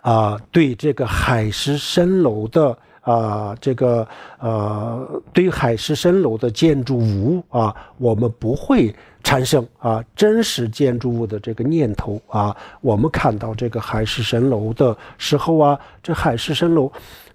啊，对这个海市蜃楼的啊，这个呃，对海市蜃楼的建筑物啊，我们不会产生啊真实建筑物的这个念头啊。我们看到这个海市蜃楼的时候啊，这海市蜃楼。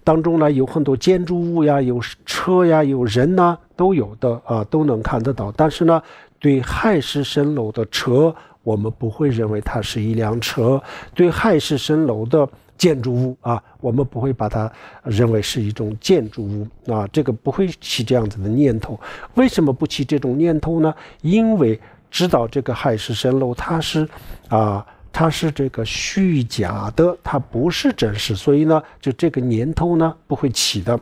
当中呢，有很多建筑物呀，有车呀，有人呐，都有的啊，都能看得到。但是呢，对海市蜃楼的车，我们不会认为它是一辆车；对海市蜃楼的建筑物啊，我们不会把它认为是一种建筑物啊。这个不会起这样子的念头。为什么不起这种念头呢？因为知道这个海市蜃楼，它是啊。它是这个虚假的，它不是真实，所以呢，就这个年头呢不会起的，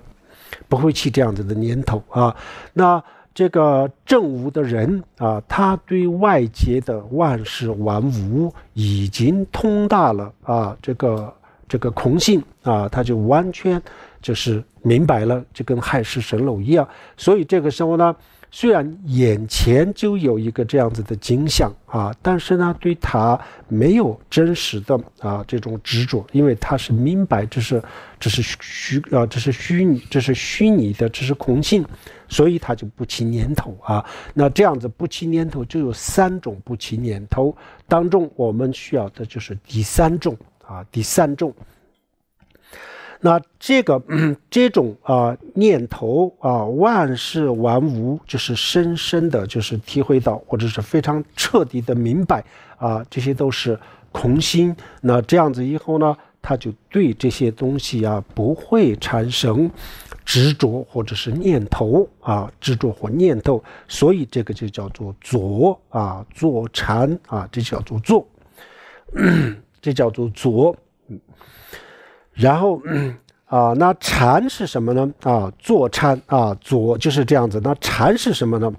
不会起这样子的年头啊。那这个正午的人啊，他对外界的万事万物已经通达了啊，这个这个空性啊，他就完全就是明白了，就跟海市蜃楼一样。所以这个时候呢。虽然眼前就有一个这样子的景象啊，但是呢，对他没有真实的啊这种执着，因为他是明白这是，这是虚虚啊，这是虚拟，这是虚拟的，这是空性，所以他就不起念头啊。那这样子不起念头，就有三种不起念头当中，我们需要的就是第三种啊，第三种。那这个 这种啊念头啊万事完无，就是深深的，就是体会到，或者是非常彻底的明白啊，这些都是空心。那这样子以后呢，他就对这些东西啊不会产生执着或者是念头啊执着或念头。所以这个就叫做坐啊坐禅啊，这叫做坐，这叫做坐。然后 啊，那禅是什么呢？啊，坐禅啊，坐就是这样子。那禅是什么呢？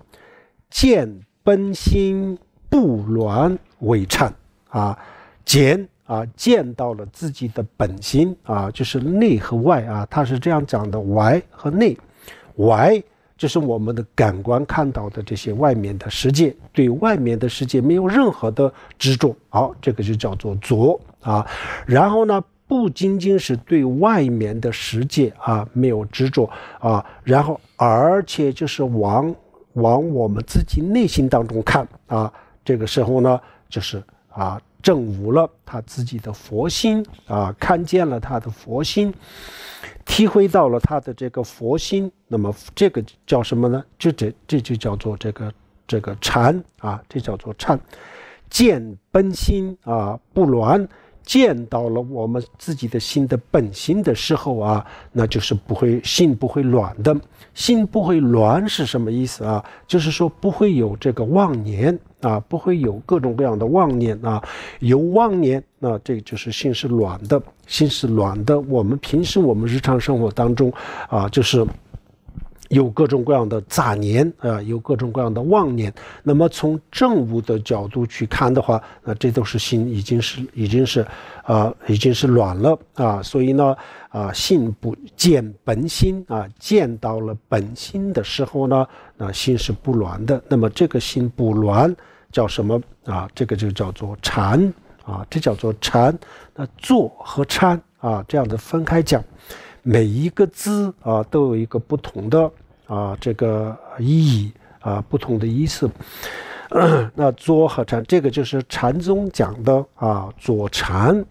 见本心不乱为禅啊，见啊，见到了自己的本心啊，就是内和外啊，他是这样讲的。外和内，外就是我们的感官看到的这些外面的世界，对外面的世界没有任何的执着。好，这个就叫做坐啊。然后呢？不仅仅是对外面的世界啊没有执着啊，然后而且就是往往我们自己内心当中看啊，这个时候呢，就是啊证悟了他自己的佛心啊，看见了他的佛心，体会到了他的这个佛心，那么这个叫什么呢？这这这就叫做这个这个禅啊，这叫做禅，见本心啊不乱。见到了我们自己的心的本心的时候啊，那就是不会心不会乱的。心不会乱是什么意思啊？就是说不会有这个妄念啊，不会有各种各样的妄念啊。有妄念，那这就是心是乱的。心是乱的。我们平时我们日常生活当中啊，就是。有各种各样的杂念啊，有各种各样的妄念。那么从正悟的角度去看的话，那这都是心已经是已经是，呃，已经是软了啊。所以呢，啊，性不见本心啊，见到了本心的时候呢，那心是不乱的。那么这个心不乱叫什么啊？这个就叫做禅啊，这叫做禅。那坐和参啊，这样子分开讲。每一个字啊都有一个不同的啊这个意义啊不同的意思。那坐和禅这个就是禅宗讲的啊坐禅。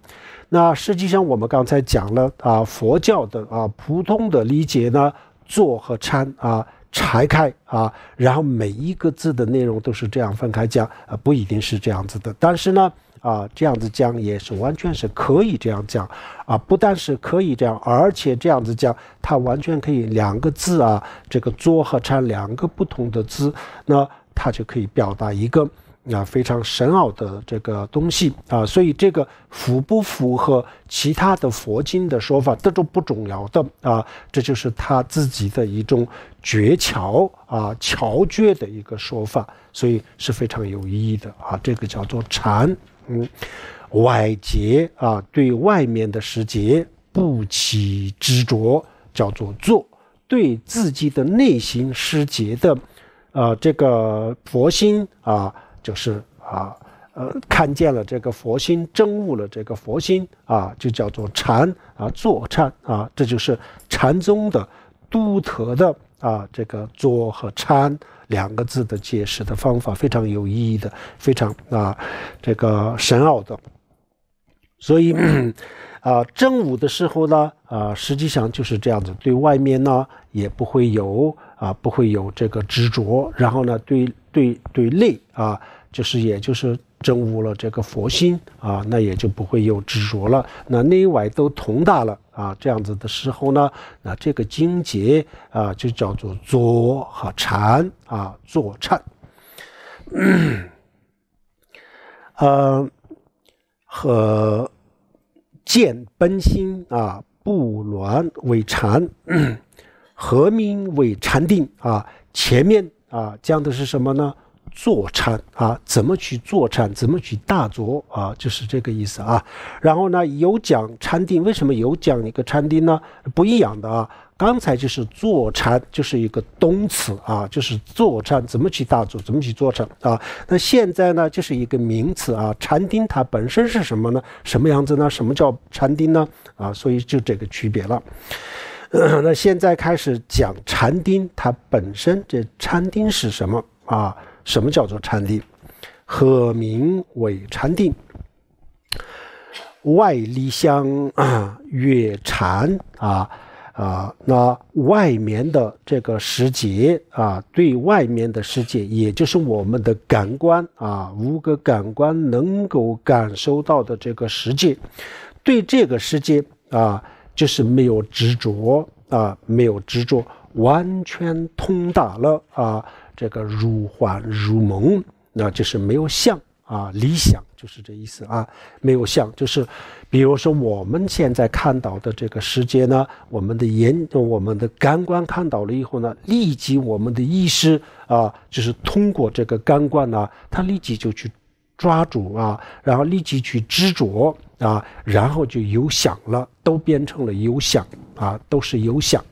那实际上我们刚才讲了啊佛教的啊普通的理解呢坐和禅啊拆开啊然后每一个字的内容都是这样分开讲啊不一定是这样子的，但是呢。啊，这样子讲也是完全是可以这样讲，啊，不但是可以这样，而且这样子讲，它完全可以两个字啊，这个“作”和“禅”两个不同的字，那它就可以表达一个啊非常深奥的这个东西啊。所以这个符不符合其他的佛经的说法，这都不重要的啊。这就是他自己的一种诀窍啊、窍诀的一个说法，所以是非常有意义的啊。这个叫做禅。嗯，外节啊，对外面的时节不起执着，叫做做；对自己的内心失节的，呃，这个佛心啊，就是啊，呃，看见了这个佛心，真悟了这个佛心啊，就叫做禅啊，坐禅啊，这就是禅宗的独特的啊，这个坐和禅。两个字的解释的方法非常有意义的，非常啊，这个深奥的。所以 啊，正午的时候呢，啊，实际上就是这样子，对外面呢也不会有啊，不会有这个执着，然后呢，对对对内啊，就是也就是。证悟了这个佛心啊，那也就不会有执着了。那内外都同大了啊，这样子的时候呢，那这个境结啊，就叫做坐和禅啊，坐禅。嗯，和见本心啊，不乱为禅，何 名为禅定啊？前面啊讲的是什么呢？坐禅啊，怎么去坐禅？怎么去大坐啊？就是这个意思啊。然后呢，有讲禅定，为什么有讲一个禅定呢？不一样的啊。刚才就是坐禅，就是一个动词啊，就是坐禅怎么去大坐，怎么去坐禅啊。那现在呢，就是一个名词啊。禅定它本身是什么呢？什么样子呢？什么叫禅定呢？啊，所以就这个区别了。那现在开始讲禅定，它本身这禅定是什么啊？什么叫做禅定？何名为禅定？外离相，越禅啊啊！那外面的这个世界啊，对外面的世界，也就是我们的感官啊，五个感官能够感受到的这个世界，对这个世界啊，就是没有执着啊，没有执着，完全通达了啊。这个如幻如梦，那就是没有相啊，理想就是这意思啊，没有相就是，比如说我们现在看到的这个世界呢，我们的眼、我们的感官看到了以后呢，立即我们的意识啊，就是通过这个感官呢，它立即就去抓住啊，然后立即去执着啊，然后就有想了，都变成了有想啊，都是有想，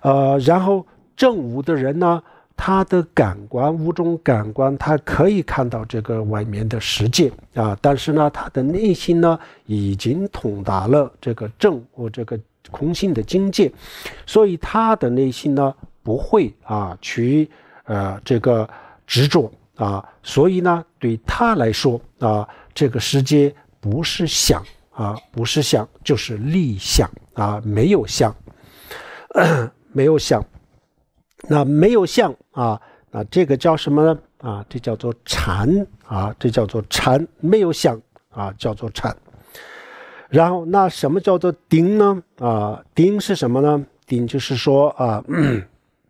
呃，然后正午的人呢。他的感官五种感官，他可以看到这个外面的世界啊，但是呢，他的内心呢已经通达了这个正或这个空性的境界，所以他的内心呢不会啊去呃这个执着啊，所以呢对他来说啊，这个世界不是相啊，不是相，就是立想啊，没有相，没有相。那没有相啊，那这个叫什么呢？啊，这叫做禅啊，这叫做禅，没有相啊，叫做禅。然后，那什么叫做丁呢？啊，丁是什么呢？丁就是说啊，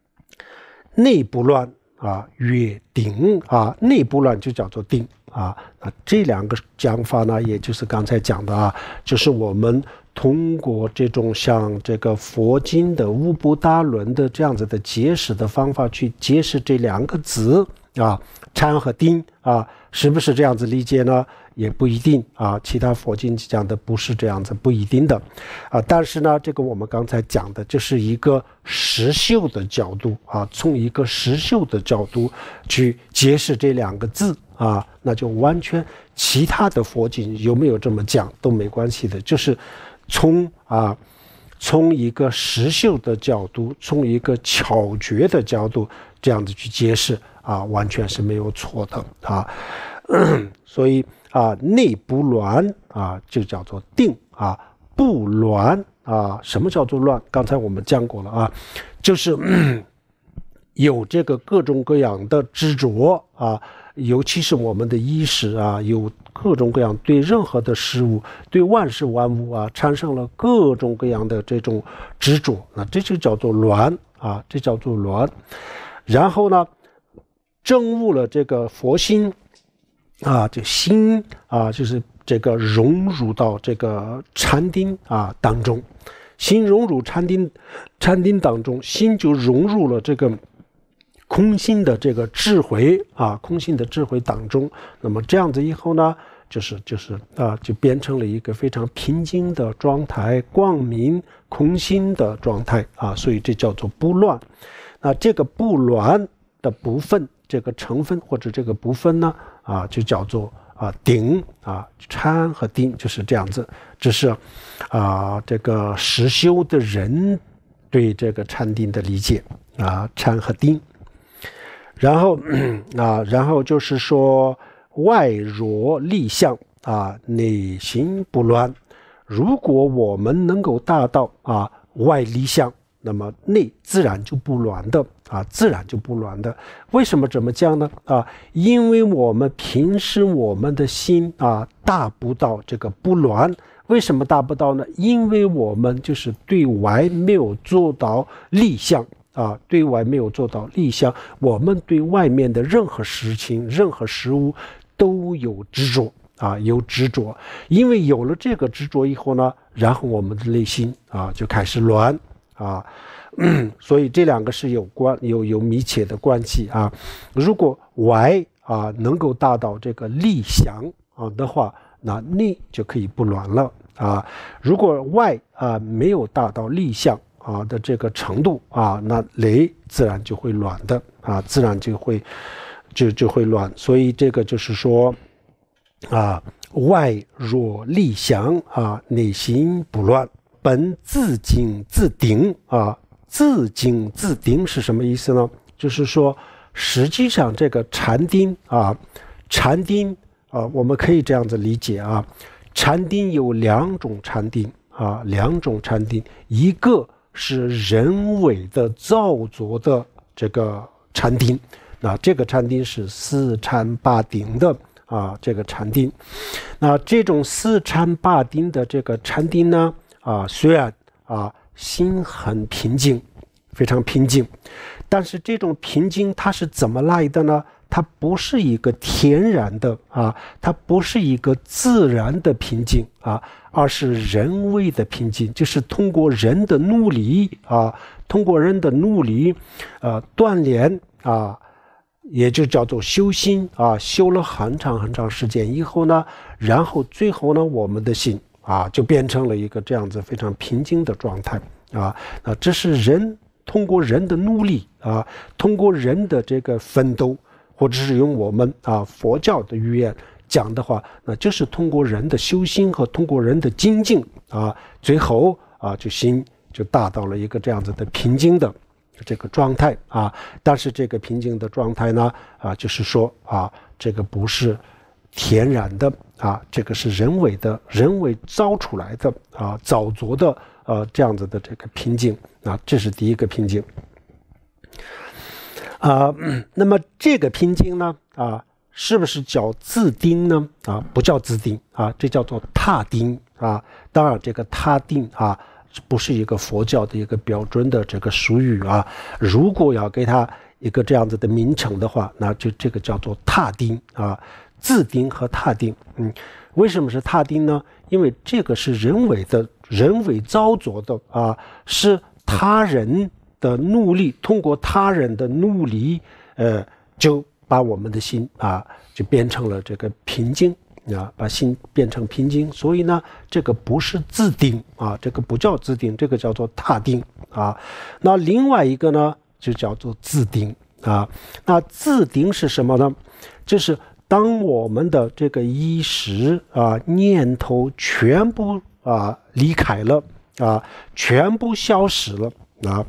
内部乱啊，曰定啊，内部乱就叫做定啊。那这两个讲法呢，也就是刚才讲的啊，就是我们。通过这种像这个佛经的《乌波达伦的这样子的解释的方法去解释这两个字啊，禅和丁啊，是不是这样子理解呢？也不一定啊，其他佛经讲的不是这样子，不一定的，啊，但是呢，这个我们刚才讲的就是一个实秀的角度啊，从一个实秀的角度去解释这两个字啊，那就完全其他的佛经有没有这么讲都没关系的，就是。从啊，从一个实秀的角度，从一个巧绝的角度，这样子去揭示啊，完全是没有错的啊。所以啊，内不乱啊，就叫做定啊，不乱啊。什么叫做乱？刚才我们讲过了啊，就是 有这个各种各样的执着啊。尤其是我们的衣食啊，有各种各样对任何的事物、对万事万物啊，产生了各种各样的这种执着，那这就叫做“乱”啊，这叫做“乱”。然后呢，证悟了这个佛心啊，就心啊，就是这个融入到这个禅定啊当中，心融入禅定，禅定当中，心就融入了这个。空心的这个智慧啊，空性的智慧当中，那么这样子以后呢，就是就是啊，就变成了一个非常平静的状态、光明、空心的状态啊，所以这叫做不乱。那这个不乱的部分，这个成分或者这个部分呢啊，就叫做啊鼎啊掺和定就是这样子，这是啊这个实修的人对这个禅定的理解啊掺和定。然后 啊，然后就是说外弱力相啊，内心不乱。如果我们能够达到啊外力相，那么内自然就不乱的啊，自然就不乱的。为什么这么讲呢？啊，因为我们平时我们的心啊，达不到这个不乱。为什么达不到呢？因为我们就是对外没有做到离相。啊，对外没有做到立相，我们对外面的任何事情、任何事物都有执着啊，有执着。因为有了这个执着以后呢，然后我们的内心啊就开始乱啊，所以这两个是有关，有有密切的关系啊。如果外啊能够达到这个立相啊的话，那内就可以不乱了啊。如果外啊没有达到立相，啊的这个程度啊，那雷自然就会软的啊，自然就会，就就会乱。所以这个就是说，啊，外若立祥啊，内心不乱，本自精自顶啊，自精自顶是什么意思呢？就是说，实际上这个禅定啊，禅定啊，我们可以这样子理解啊，禅定有两种禅定啊，两种禅定，一个。是人为的造作的这个禅定，那这个禅定是四禅八定的啊，这个禅定，那这种四禅八定的这个禅定呢，啊，虽然啊心很平静，非常平静，但是这种平静它是怎么来的呢？它不是一个天然的啊，它不是一个自然的平静啊。而是人为的平静，就是通过人的努力啊，通过人的努力，呃，锻炼啊，也就叫做修心啊，修了很长很长时间以后呢，然后最后呢，我们的心啊，就变成了一个这样子非常平静的状态啊，啊，这是人通过人的努力啊，通过人的这个奋斗，或者是用我们啊佛教的语言。讲的话，那就是通过人的修心和通过人的精进啊，最后啊，就心就达到了一个这样子的平静的这个状态啊。但是这个平静的状态呢，啊，就是说啊，这个不是天然的啊，这个是人为的、人为造出来的啊，造作的呃这样子的这个平静啊，这是第一个平静啊。那么这个平静呢，啊。是不是叫自钉呢？啊，不叫自钉啊，这叫做踏钉啊。当然，这个踏钉啊，不是一个佛教的一个标准的这个术语啊。如果要给它一个这样子的名称的话，那就这个叫做踏钉啊。自钉和踏钉，嗯，为什么是踏钉呢？因为这个是人为的、人为造作的啊，是他人的努力，通过他人的努力，呃，就。把我们的心啊，就变成了这个平静啊，把心变成平静。所以呢，这个不是自定啊，这个不叫自定，这个叫做他定啊。那另外一个呢，就叫做自定啊。那自定是什么呢？就是当我们的这个衣食啊、念头全部啊离开了啊，全部消失了啊，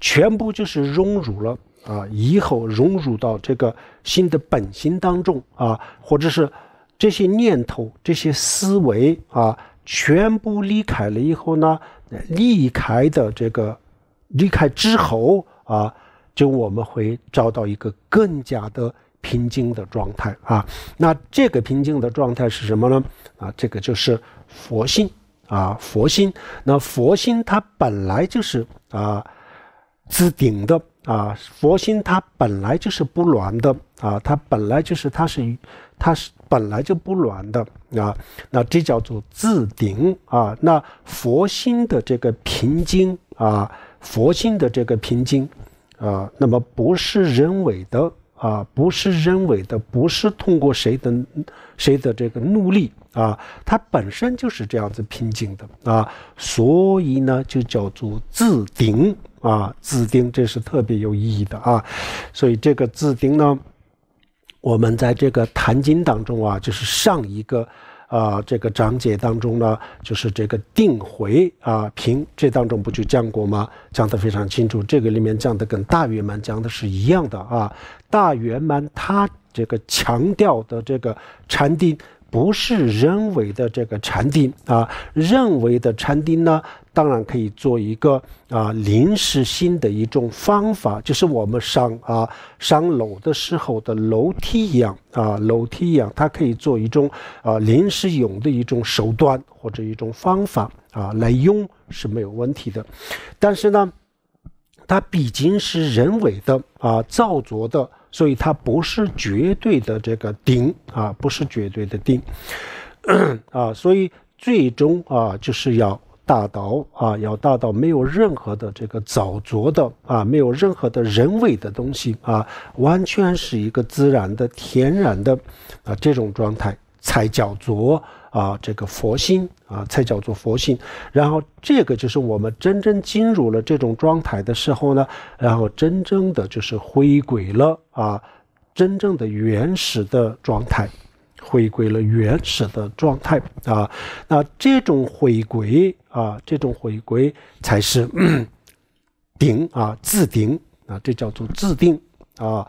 全部就是融入了。啊，以后融入到这个心的本心当中啊，或者是这些念头、这些思维啊，全部离开了以后呢，离开的这个，离开之后啊，就我们会找到一个更加的平静的状态啊。那这个平静的状态是什么呢？啊，这个就是佛性啊，佛心。那佛心它本来就是啊，自顶的。啊，佛心它本来就是不乱的啊，它本来就是，它是，它是本来就不乱的啊。那这叫做自顶啊。那佛心的这个平静啊，佛心的这个平静啊，那么不是人为的啊，不是人为的，不是通过谁的谁的这个努力啊，它本身就是这样子平静的啊。所以呢，就叫做自顶。啊，自定这是特别有意义的啊，所以这个自定呢，我们在这个《坛经》当中啊，就是上一个啊这个章节当中呢，就是这个定回啊平这当中不就讲过吗？讲的非常清楚，这个里面讲的跟大圆满讲的是一样的啊，大圆满它这个强调的这个禅定。不是人为的这个禅定啊，认为的禅定呢，当然可以做一个啊临时性的一种方法，就是我们上啊上楼的时候的楼梯一样啊，楼梯一样，它可以做一种啊临时用的一种手段或者一种方法啊来用是没有问题的，但是呢，它毕竟是人为的啊造作的。所以它不是绝对的这个顶啊，不是绝对的顶 啊，所以最终啊，就是要达到啊，要达到没有任何的这个早作的啊，没有任何的人为的东西啊，完全是一个自然的、天然的啊这种状态才叫作。啊，这个佛心啊，才叫做佛心。然后，这个就是我们真正进入了这种状态的时候呢，然后真正的就是回归了啊，真正的原始的状态，回归了原始的状态啊。那这种回归啊，这种回归才是顶 啊，自顶啊，这叫做自定啊。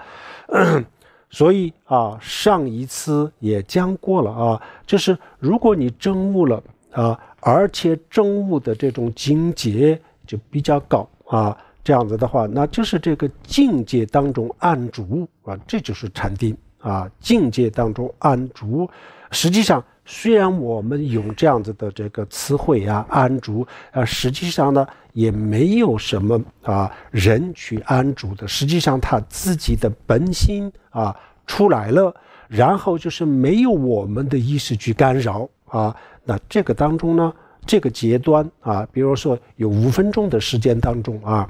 所以啊，上一次也讲过了啊，就是如果你证悟了啊，而且证悟的这种境界就比较高啊，这样子的话，那就是这个境界当中暗主啊，这就是禅定啊，境界当中暗主，实际上。虽然我们用这样子的这个词汇啊，安住啊，实际上呢也没有什么啊人去安住的，实际上他自己的本心啊出来了，然后就是没有我们的意识去干扰啊。那这个当中呢，这个阶段啊，比如说有五分钟的时间当中啊，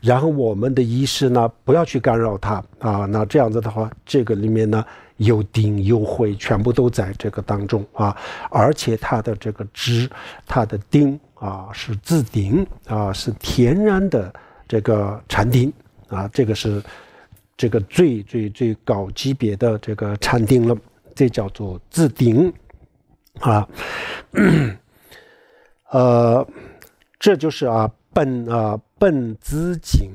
然后我们的意识呢不要去干扰他啊，那这样子的话，这个里面呢。有丁有灰，全部都在这个当中啊！而且它的这个枝，它的丁啊，是自顶啊，是天然的这个缠钉啊，这个是这个最最最高级别的这个缠钉了，这叫做自顶啊。呃，这就是啊本啊本自景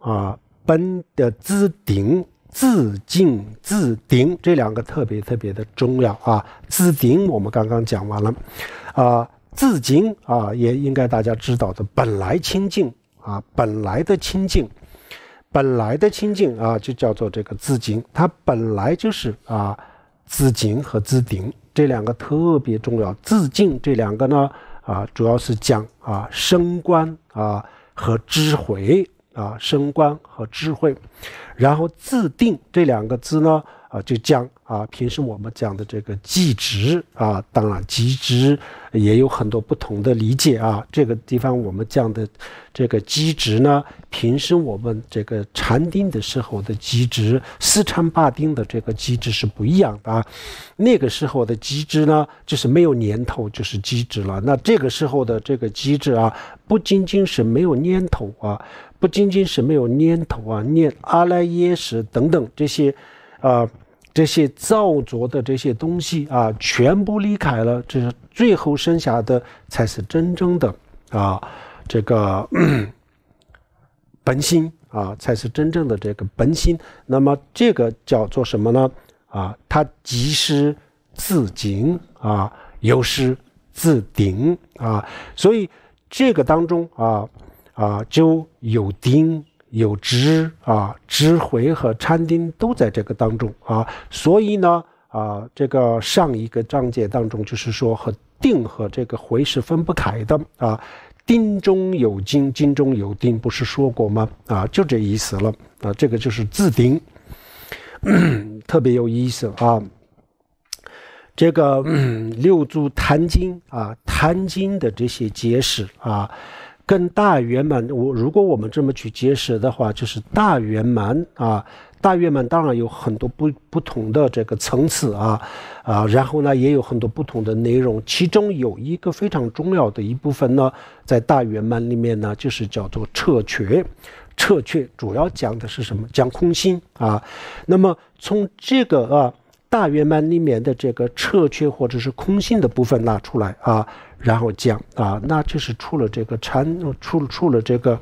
啊本的自顶自净自顶这两个特别特别的重要啊！自顶我们刚刚讲完了，啊，自净啊也应该大家知道的，本来清净啊，本来的清净，本来的清净啊就叫做这个自净，它本来就是啊自净和自顶这两个特别重要，自净这两个呢啊主要是讲啊升观啊和知回。啊，升官和智慧，然后自定这两个字呢，啊，就将啊平时我们讲的这个机职啊，当然机智也有很多不同的理解啊。这个地方我们讲的这个机智呢，平时我们这个禅定的时候的机智，四禅八定的这个机智是不一样的啊。那个时候的机智呢，就是没有念头就是机智了。那这个时候的这个机智啊，不仅仅是没有念头啊。不仅仅是没有念头啊，念阿赖耶识等等这些，啊，这些造作的这些东西啊，全部离开了，这是最后剩下的才是真正的啊，这个 本心啊，才是真正的这个本心。那么这个叫做什么呢？啊，它即是自净啊，又是自顶啊，所以这个当中啊。啊，就有丁有支啊，支回和参丁都在这个当中啊，所以呢啊，这个上一个章节当中就是说和定和这个回是分不开的啊，丁中有金，金中有丁，不是说过吗？啊，就这意思了啊，这个就是自丁，特别有意思啊，这个六祖坛经啊，坛经的这些解释啊。跟大圆满，我如果我们这么去结识的话，就是大圆满啊，大圆满当然有很多不不同的这个层次啊，啊，然后呢也有很多不同的内容，其中有一个非常重要的一部分呢，在大圆满里面呢，就是叫做彻缺，彻缺主要讲的是什么？讲空心啊。那么从这个啊大圆满里面的这个彻缺或者是空心的部分拿出来啊。然后讲啊，那就是除了这个禅，除了除了这个，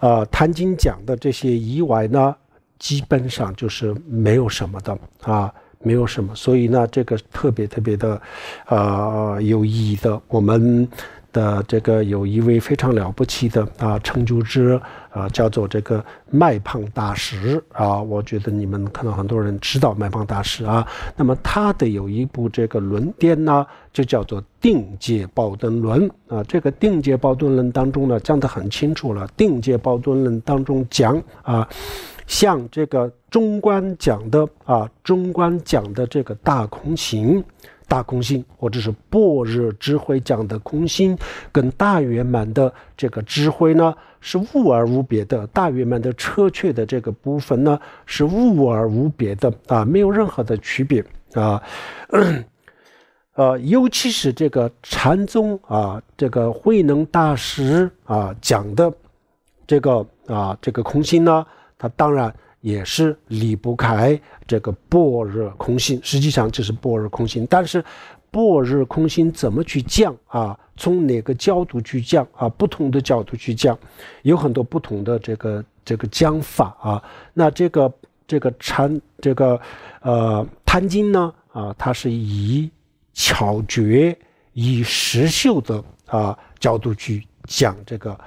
呃，谈经讲的这些以外呢，基本上就是没有什么的啊，没有什么。所以呢，这个特别特别的，呃，有意义的，我们。的这个有一位非常了不起的啊成就者啊，叫做这个麦胖大师啊。我觉得你们可能很多人知道麦胖大师啊。那么他的有一部这个论点呢，就叫做《定界爆灯论》啊。这个《定界爆灯论》当中呢，讲得很清楚了。《定界爆灯论》当中讲啊，像这个中观讲的啊，中观讲的这个大空行。大空心，或者是般若智慧讲的空心，跟大圆满的这个智慧呢，是物而无别的；大圆满的车却的这个部分呢，是物而无别的啊，没有任何的区别啊。呃，尤其是这个禅宗啊，这个慧能大师啊讲的这个啊，这个空心呢，它当然。也是离不开这个般若空性，实际上就是般若空性。但是，般若空性怎么去降啊？从哪个角度去降啊？不同的角度去降，有很多不同的这个这个讲法啊。那这个这个禅这个呃《坛经》呢啊，它是以巧觉以实秀的啊角度去讲这个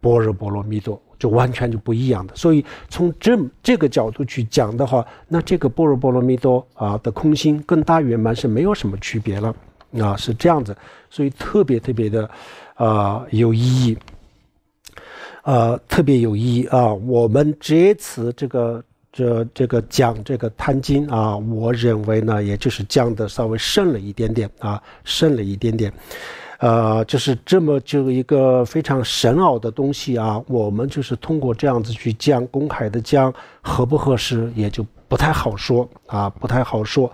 般若波罗蜜多。就完全就不一样的，所以从这这个角度去讲的话，那这个般若波罗蜜多啊的空心跟大圆满是没有什么区别了，啊是这样子，所以特别特别的，啊有意义，呃特别有意义啊。我们这次这个这这个讲这个《贪经》啊，我认为呢，也就是讲的稍微深了一点点啊，深了一点点。呃，就是这么就一个非常神奥的东西啊，我们就是通过这样子去讲公开的讲合不合适，也就不太好说啊，不太好说。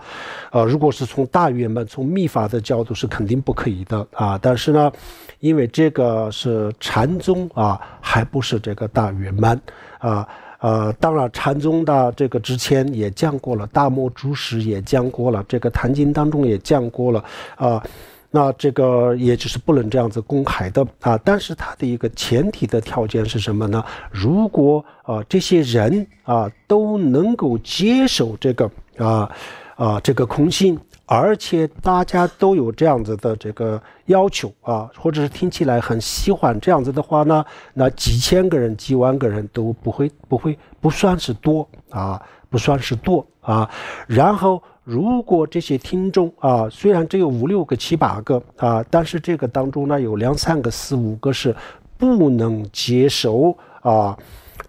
呃，如果是从大圆满、从密法的角度，是肯定不可以的啊。但是呢，因为这个是禅宗啊，还不是这个大圆满啊。呃，当然，禅宗的这个之前也讲过了，大漠珠史也讲过了，这个《坛经》当中也讲过了啊。那这个也就是不能这样子公开的啊，但是它的一个前提的条件是什么呢？如果啊这些人啊都能够接受这个啊啊这个空心，而且大家都有这样子的这个要求啊，或者是听起来很喜欢这样子的话呢，那几千个人、几万个人都不会不会不算是多啊，不算是多啊，然后。如果这些听众啊，虽然只有五六个、七八个啊，但是这个当中呢，有两三个、四五个是不能接受啊，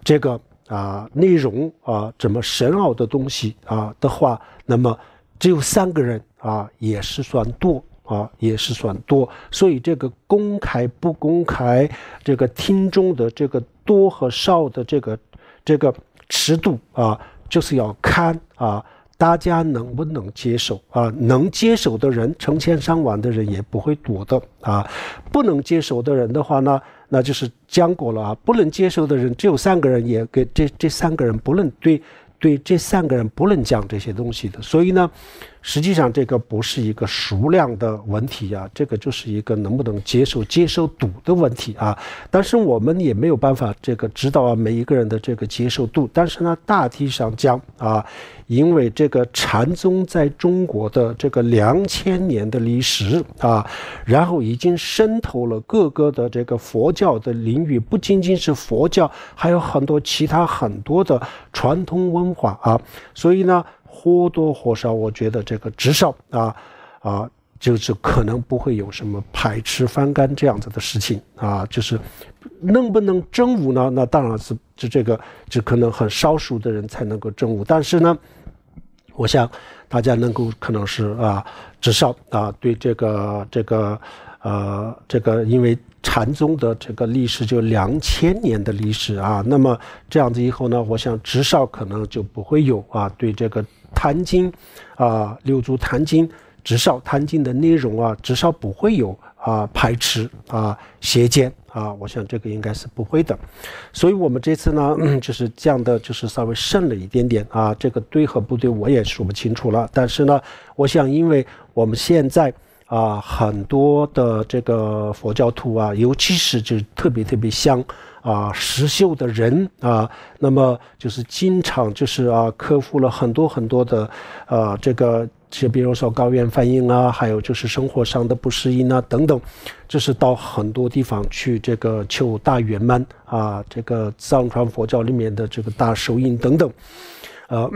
这个啊内容啊，这么深奥的东西啊的话，那么只有三个人啊，也是算多啊，也是算多。所以这个公开不公开，这个听众的这个多和少的这个这个尺度啊，就是要看啊。大家能不能接受啊？能接受的人，成千上万的人也不会躲的啊。不能接受的人的话呢，那就是讲过了啊。不能接受的人只有三个人，也给这这三个人不能对对这三个人不能讲这些东西的。所以呢。实际上，这个不是一个数量的问题呀，这个就是一个能不能接受、接受度的问题啊。但是我们也没有办法，这个知道每一个人的这个接受度。但是呢，大体上讲啊，因为这个禅宗在中国的这个两千年的历史啊，然后已经渗透了各个的这个佛教的领域，不仅仅是佛教，还有很多其他很多的传统文化啊，所以呢。或多或少，我觉得这个至少啊啊，就是可能不会有什么排斥翻干这样子的事情啊，就是能不能真武呢？那当然是就这个，就可能很少熟的人才能够真武。但是呢，我想大家能够可能是啊，至少啊，对这个这个呃这个，因为禅宗的这个历史就两千年的历史啊，那么这样子以后呢，我想至少可能就不会有啊，对这个。坛经啊，六足坛经至少坛经的内容啊，至少不会有啊排斥啊邪见啊，我想这个应该是不会的。所以我们这次呢，就是降的，就是稍微深了一点点啊，这个对和不对我也说不清楚了。但是呢，我想因为我们现在啊，很多的这个佛教徒啊，尤其是就特别特别香。啊，石秀的人啊，那么就是经常就是啊，克服了很多很多的，呃，这个就比如说高原反应啊，还有就是生活上的不适应啊等等，就是到很多地方去这个求大圆满啊，这个藏传佛教里面的这个大手印等等，呃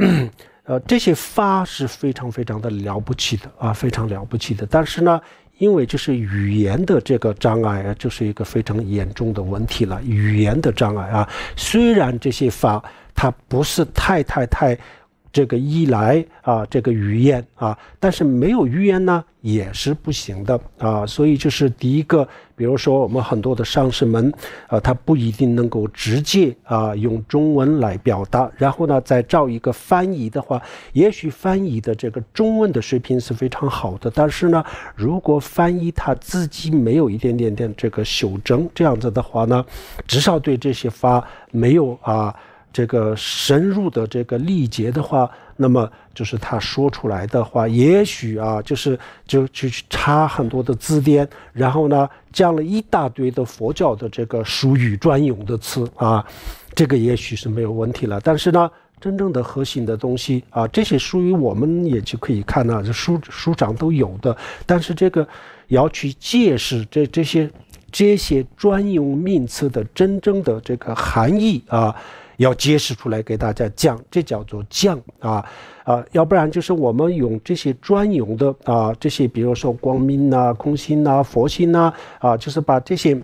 呃，这些发是非常非常的了不起的啊，非常了不起的，但是呢。因为就是语言的这个障碍啊，就是一个非常严重的问题了。语言的障碍啊，虽然这些法它不是太太太。这个依赖啊，这个语言啊，但是没有语言呢也是不行的啊，所以这是第一个。比如说，我们很多的上司们啊，他不一定能够直接啊用中文来表达，然后呢再找一个翻译的话，也许翻译的这个中文的水平是非常好的，但是呢，如果翻译他自己没有一点点点这个修正这样子的话呢，至少对这些发没有啊。这个深入的这个历劫的话，那么就是他说出来的话，也许啊，就是就去查很多的字典，然后呢，讲了一大堆的佛教的这个术语专用的词啊，这个也许是没有问题了。但是呢，真正的核心的东西啊，这些术语我们也就可以看这书书上都有的。但是这个要去解释这这些这些专用名词的真正的这个含义啊。要揭示出来给大家讲，这叫做讲啊啊，要不然就是我们用这些专用的啊，这些比如说光明呐、空心呐、佛心呐啊，就是把这些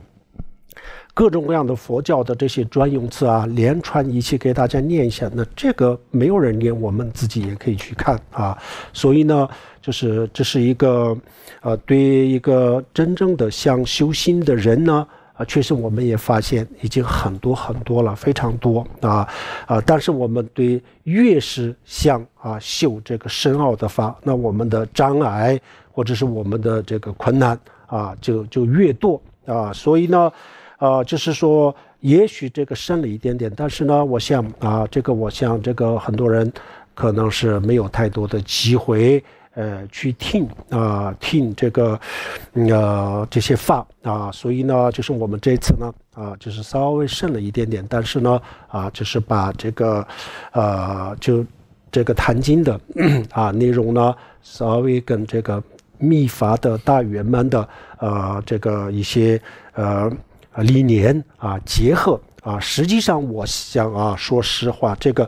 各种各样的佛教的这些专用词啊，连串一起给大家念一下。那这个没有人念，我们自己也可以去看啊。所以呢，就是这是一个呃，对一个真正的想修心的人呢。确实，我们也发现已经很多很多了，非常多啊啊！但是我们对越是向啊秀这个深奥的法，那我们的障碍或者是我们的这个困难啊就就越多啊。所以呢，啊，就是说，也许这个深了一点点，但是呢，我想啊，这个我想这个很多人可能是没有太多的机会。呃，去听啊，听这个，呃，这些话啊，所以呢，就是我们这次呢，啊，就是稍微剩了一点点，但是呢，啊，就是把这个，呃，就这个《坛 经》的啊内容呢，稍微跟这个密法的大圆满的呃这个一些呃理念啊结合啊，实际上我想啊，说实话，这个。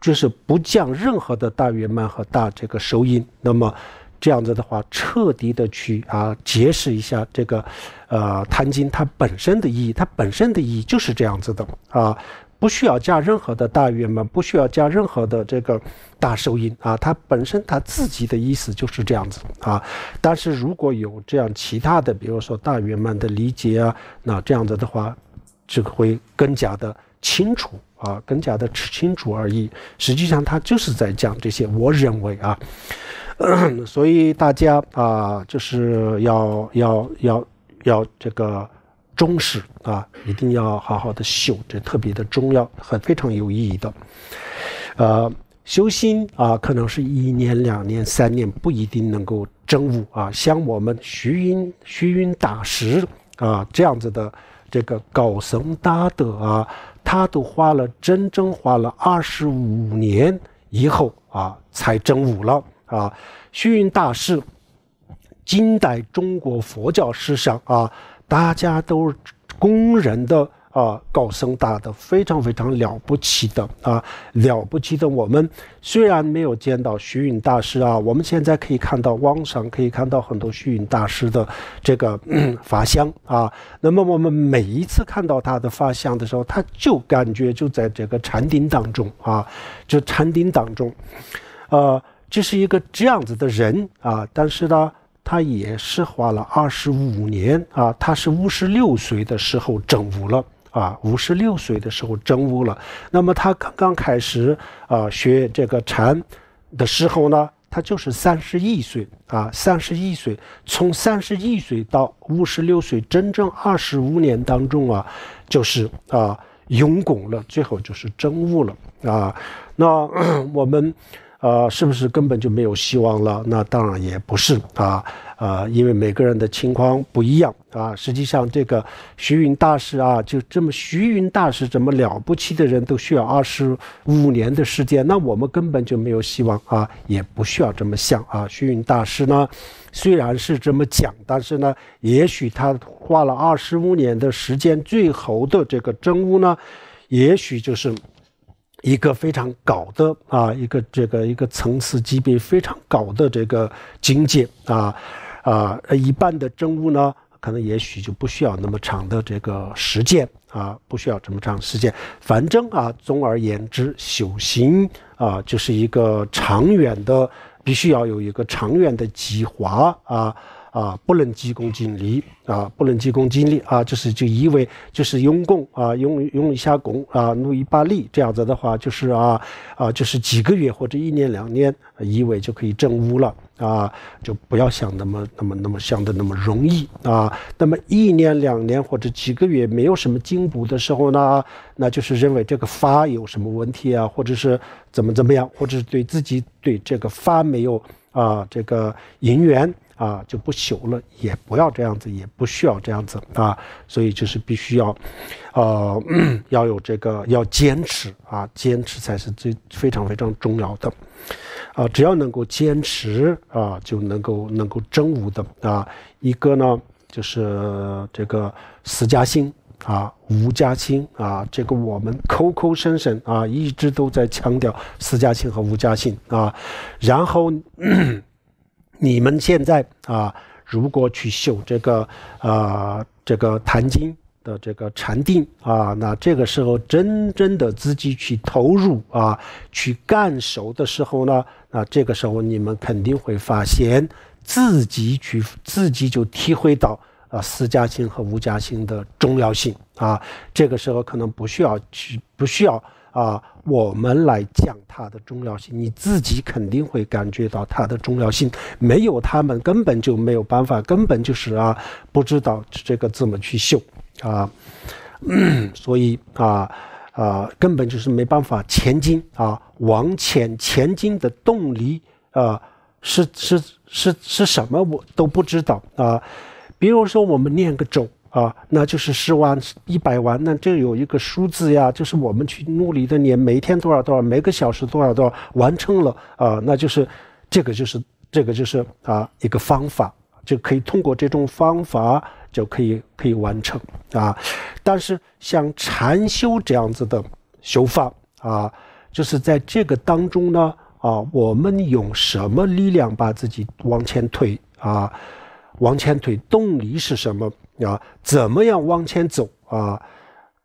就是不降任何的大圆满和大这个收音，那么这样子的话，彻底的去啊解释一下这个，呃，坛经它本身的意义，它本身的意义就是这样子的啊，不需要加任何的大圆满，不需要加任何的这个大收音啊，它本身它自己的意思就是这样子啊，但是如果有这样其他的，比如说大圆满的理解啊，那这样子的话，就会更加的清楚。啊，更加的吃清楚而已。实际上，他就是在讲这些。我认为啊，所以大家啊，就是要要要要这个重视啊，一定要好好的修，这特别的重要，很非常有意义的。呃，修心啊，可能是一年、两年、三年不一定能够证悟啊。像我们徐云徐云大师啊这样子的这个高僧大德。啊。他都花了，真正花了二十五年以后啊，才真悟了啊。虚云大师，近代中国佛教史上啊，大家都公认的。啊，高僧大的非常非常了不起的啊，了不起的。我们虽然没有见到虚云大师啊，我们现在可以看到网上可以看到很多虚云大师的这个嗯、法相啊。那么我们每一次看到他的法相的时候，他就感觉就在这个禅定当中啊，就禅定当中。呃，这是一个这样子的人啊，但是呢，他也是花了二十五年啊，他是五十六岁的时候证悟了。啊，五十六岁的时候真悟了。那么他刚刚开始啊学这个禅的时候呢，他就是三十一岁啊，三十一岁。从三十一岁到五十六岁，真正二十五年当中啊，就是啊用功了，最后就是真悟了啊。那 我们。呃，是不是根本就没有希望了？那当然也不是啊，呃，因为每个人的情况不一样啊。实际上，这个徐云大师啊，就这么徐云大师这么了不起的人，都需要二十五年的时间，那我们根本就没有希望啊，也不需要这么想啊。徐云大师呢，虽然是这么讲，但是呢，也许他花了二十五年的时间，最后的这个真悟呢，也许就是。一个非常高的啊，一个这个一个层次级别非常高的这个境界啊啊，一般的政务呢，可能也许就不需要那么长的这个时间啊，不需要这么长时间。反正啊，总而言之，修行啊，就是一个长远的，必须要有一个长远的计划啊。啊，不能急功近利啊，不能急功近利啊，就是就以为就是用功啊，用用一下功啊，努一把力，这样子的话就是啊啊，就是几个月或者一年两年，以为就可以正悟了啊，就不要想那么那么那么想的那么容易啊。那么一年两年或者几个月没有什么进步的时候呢，那就是认为这个法有什么问题啊，或者是怎么怎么样，或者是对自己对这个法没有啊这个因缘。啊，就不朽了，也不要这样子，也不需要这样子啊，所以就是必须要，呃，要有这个要坚持啊，坚持才是最非常非常重要的啊，只要能够坚持啊，就能够能够真无的啊。一个呢，就是这个四家心啊，无家心啊，这个我们口口声声啊，一直都在强调四家心和无家心啊，然后。你们现在啊，如果去修这个啊，这个《坛经》的这个禅定啊，那这个时候真正的自己去投入啊，去感受的时候呢，那这个时候你们肯定会发现自己去，自己就体会到啊，四家心和五家心的重要性啊。这个时候可能不需要去，不需要。啊，我们来讲它的重要性，你自己肯定会感觉到它的重要性。没有他们，根本就没有办法，根本就是啊，不知道这个怎么去修啊。所以啊啊，根本就是没办法前进啊，往前前进的动力啊，是是是是什么我都不知道啊。比如说，我们念个咒。啊，那就是十万一百万，那这有一个数字呀，就是我们去努力的，你每天多少多少，每个小时多少多少，完成了啊，那就是，这个就是这个就是啊一个方法，就可以通过这种方法就可以可以完成啊。但是像禅修这样子的修法啊，就是在这个当中呢啊，我们用什么力量把自己往前推啊，往前推动力是什么？啊，怎么样往前走啊？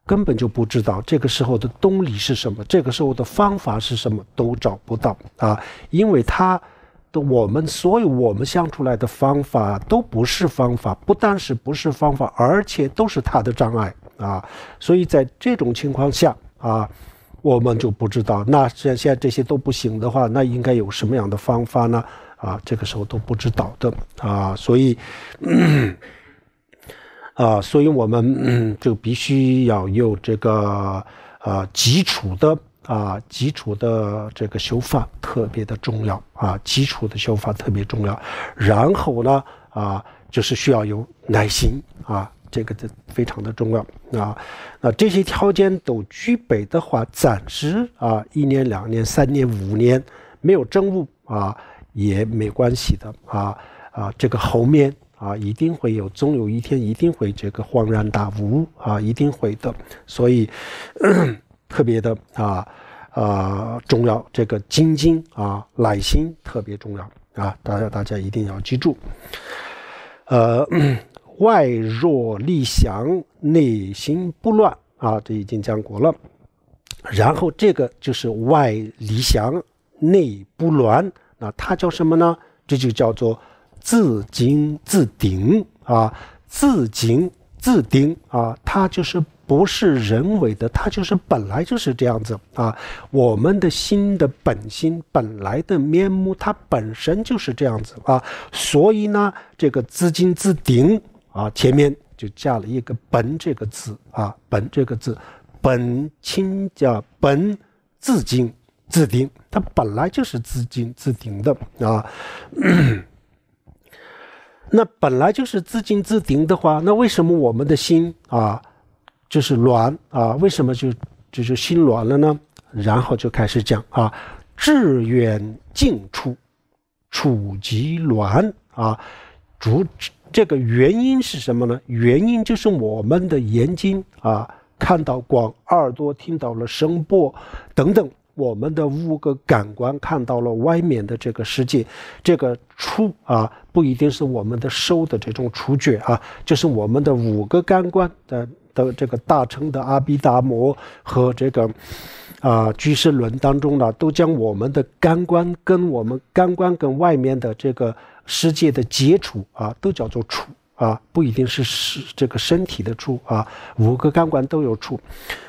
根本就不知道这个时候的动力是什么，这个时候的方法是什么，都找不到啊！因为他的我们所有我们想出来的方法都不是方法，不但是不是方法，而且都是他的障碍啊！所以在这种情况下啊，我们就不知道。那现现在这些都不行的话，那应该有什么样的方法呢？啊，这个时候都不知道的啊！所以。啊，所以我们就必须要有这个啊基础的啊基础的这个修法特别的重要啊，基础的修法特别重要。然后呢啊，就是需要有耐心啊，这个的非常的重要啊。那这些条件都具备的话，暂时啊一年两年三年五年没有证物啊也没关系的啊啊，这个后面。啊，一定会有，终有一天一定会这个恍然大悟啊，一定会的，所以特别的啊啊重要，这个精进啊耐心特别重要啊，大家大家一定要记住，呃，外弱力祥，内心不乱啊，这已经讲过了，然后这个就是外离祥，内不乱，那它叫什么呢？这就叫做。自经自顶啊，自经自顶啊，它就是不是人为的，它就是本来就是这样子啊。我们的心的本心本来的面目，它本身就是这样子啊。所以呢，这个自经自顶啊，前面就加了一个“本”这个字啊，“本”这个字，本清叫本自经自顶，它本来就是自经自顶的啊。那本来就是自净自定的话，那为什么我们的心啊，就是乱啊？为什么就就是心乱了呢？然后就开始讲啊，志远近处，处即乱啊，主这个原因是什么呢？原因就是我们的眼睛啊看到光，耳朵听到了声波等等。我们的五个感官看到了外面的这个世界，这个触啊，不一定是我们的手的这种触觉啊，就是我们的五个感官的的这个大乘的阿毗达摩和这个啊居士论当中呢，都将我们的感官跟我们感官跟外面的这个世界的接触啊，都叫做触啊，不一定是是这个身体的触啊，五个感官都有触，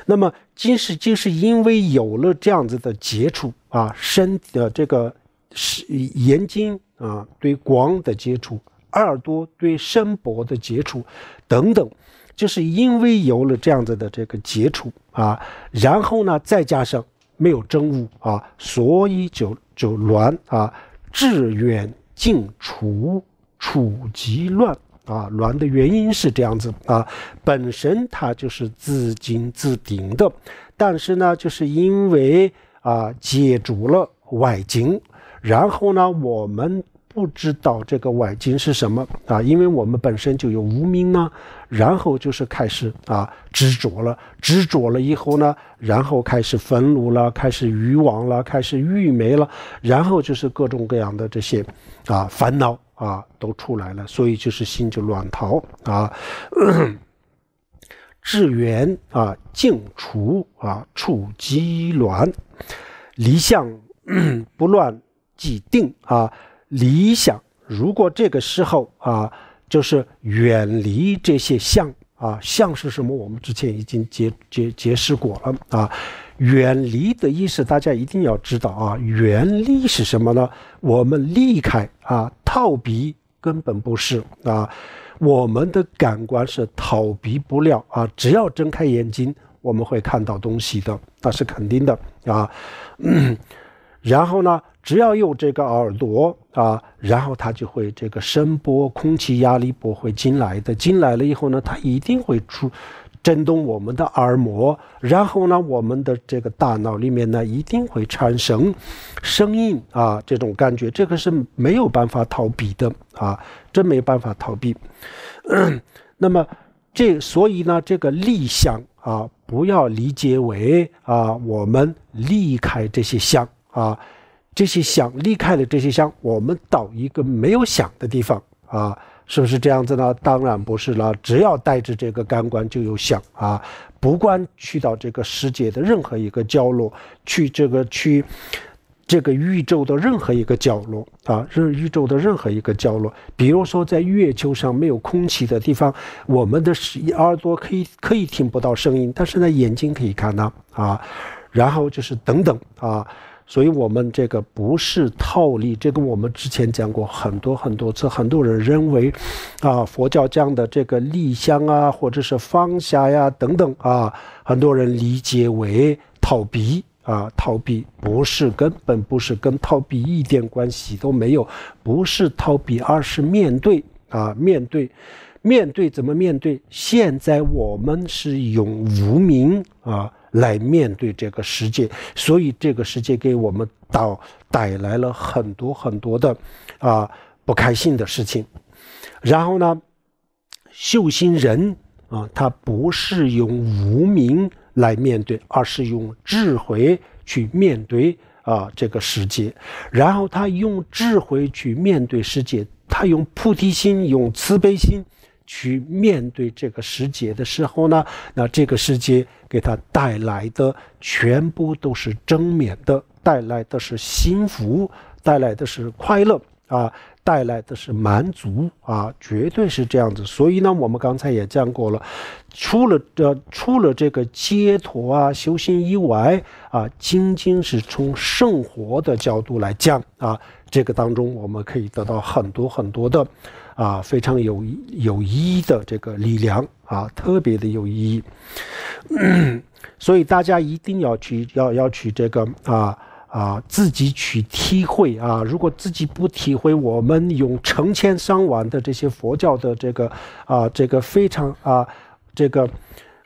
那么。就是就是因为有了这样子的接触啊，身的这个是眼睛啊，对光的接触；耳朵对声波的接触，等等，就是因为有了这样子的这个接触啊，然后呢，再加上没有真物啊，所以就就乱啊，致远近处处极乱。啊，卵的原因是这样子啊，本身它就是自经自顶的，但是呢，就是因为啊，借助了外经，然后呢，我们不知道这个外经是什么啊，因为我们本身就有无明呢，然后就是开始啊，执着了，执着了以后呢，然后开始愤怒了，开始欲望了，开始欲没了，然后就是各种各样的这些啊，烦恼。啊，都出来了，所以就是心就乱逃啊。志 源啊，净除啊，除机乱，离相 不乱即定啊。理想如果这个时候啊，就是远离这些相啊，相是什么？我们之前已经结结结识过了啊。远离的意思，大家一定要知道啊！远离是什么呢？我们离开啊，逃避根本不是啊。我们的感官是逃避不了啊，只要睁开眼睛，我们会看到东西的，那是肯定的啊。然后呢，只要有这个耳朵啊，然后它就会这个声波、空气压力波会进来的。进来了以后呢，它一定会出。震动我们的耳膜，然后呢，我们的这个大脑里面呢，一定会产生声音啊，这种感觉，这个是没有办法逃避的啊，真没办法逃避。那么这所以呢，这个立项啊，不要理解为啊，我们离开这些香啊，这些香离开的这些香，我们到一个没有想的地方啊。是不是这样子呢？当然不是了。只要带着这个感官就有想啊，不管去到这个世界的任何一个角落，去这个去这个宇宙的任何一个角落啊，任宇宙的任何一个角落。比如说在月球上没有空气的地方，我们的耳朵可以可以听不到声音，但是呢眼睛可以看到啊。然后就是等等啊。所以，我们这个不是套利，这个我们之前讲过很多很多次。很多人认为，啊，佛教讲的这个利香啊，或者是放下呀等等啊，很多人理解为逃避啊，逃避不是，根本不是跟逃避一点关系都没有，不是逃避，而是面对啊，面对，面对怎么面对？现在我们是用无名啊。来面对这个世界，所以这个世界给我们到带来了很多很多的，啊不开心的事情。然后呢，修行人啊，他不是用无名来面对，而是用智慧去面对啊这个世界。然后他用智慧去面对世界，他用菩提心，用慈悲心。去面对这个世界的时候呢，那这个世界给他带来的全部都是正面的，带来的是幸福，带来的是快乐啊，带来的是满足啊，绝对是这样子。所以呢，我们刚才也讲过了，除了呃除了这个解脱啊修行以外啊，仅仅是从生活的角度来讲啊，这个当中我们可以得到很多很多的。啊，非常有有意义的这个力量啊，特别的有意义，所以大家一定要去，要要去这个啊啊自己去体会啊。如果自己不体会，我们用成千上万的这些佛教的这个啊这个非常啊这个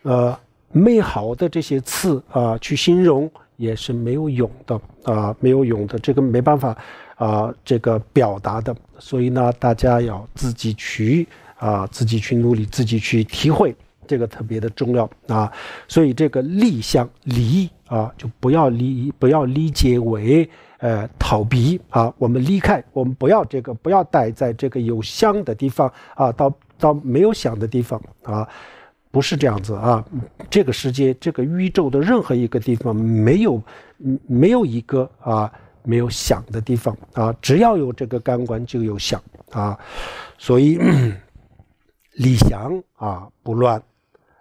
呃美好的这些词啊去形容，也是没有用的啊，没有用的，这个没办法。啊，这个表达的，所以呢，大家要自己去啊，自己去努力，自己去体会，这个特别的重要啊。所以这个立相离啊，就不要理不要理解为呃逃避啊。我们离开，我们不要这个不要待在这个有相的地方啊，到到没有想的地方啊，不是这样子啊。这个世界，这个宇宙的任何一个地方，没有没有一个啊。没有想的地方啊，只要有这个感官就有想啊，所以理想 啊不乱，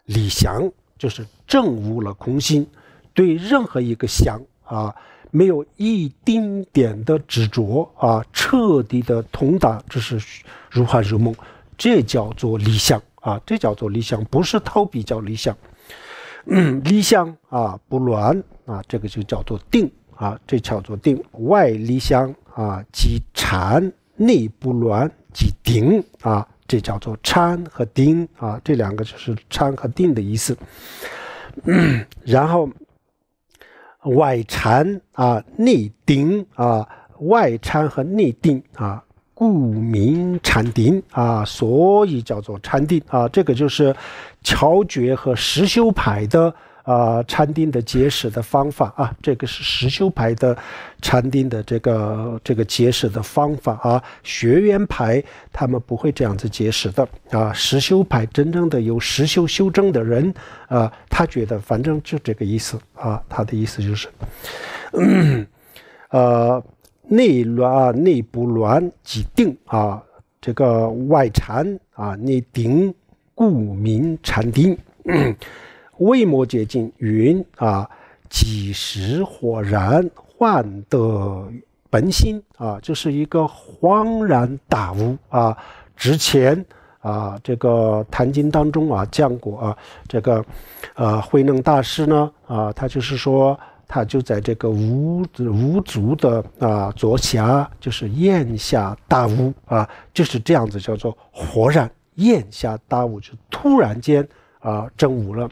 理想就是正悟了空心，对任何一个想啊没有一丁点的执着啊，彻底的通达，这是如幻如梦，这叫做理想啊，这叫做理想，不是逃比叫理想，嗯、理想啊不乱啊，这个就叫做定。啊，这叫做定外离相啊，即禅；内不乱即定啊，这叫做禅和定啊，这两个就是禅和定的意思。然后外禅啊，内定啊，外禅和内定啊，故名禅定啊，所以叫做禅定啊，这个就是乔觉和实修派的。啊，禅定的结识的方法啊，这个是实修派的禅定的这个这个结识的方法啊，学员派他们不会这样子结识的啊，实修派真正的有实修修正的人啊，他觉得反正就这个意思啊，他的意思就是，呃，内乱内部乱即定啊，这个外禅啊内定故名禅定。为摩诘经云啊，几时火燃换得本心啊，就是一个恍然大悟啊。之前啊，这个《坛经》当中啊，讲过啊，这个呃慧能大师呢啊，他就是说，他就在这个无无足的啊座下，就是咽下大悟啊，就是这样子叫做豁然咽下大悟，就突然间。啊，真武了，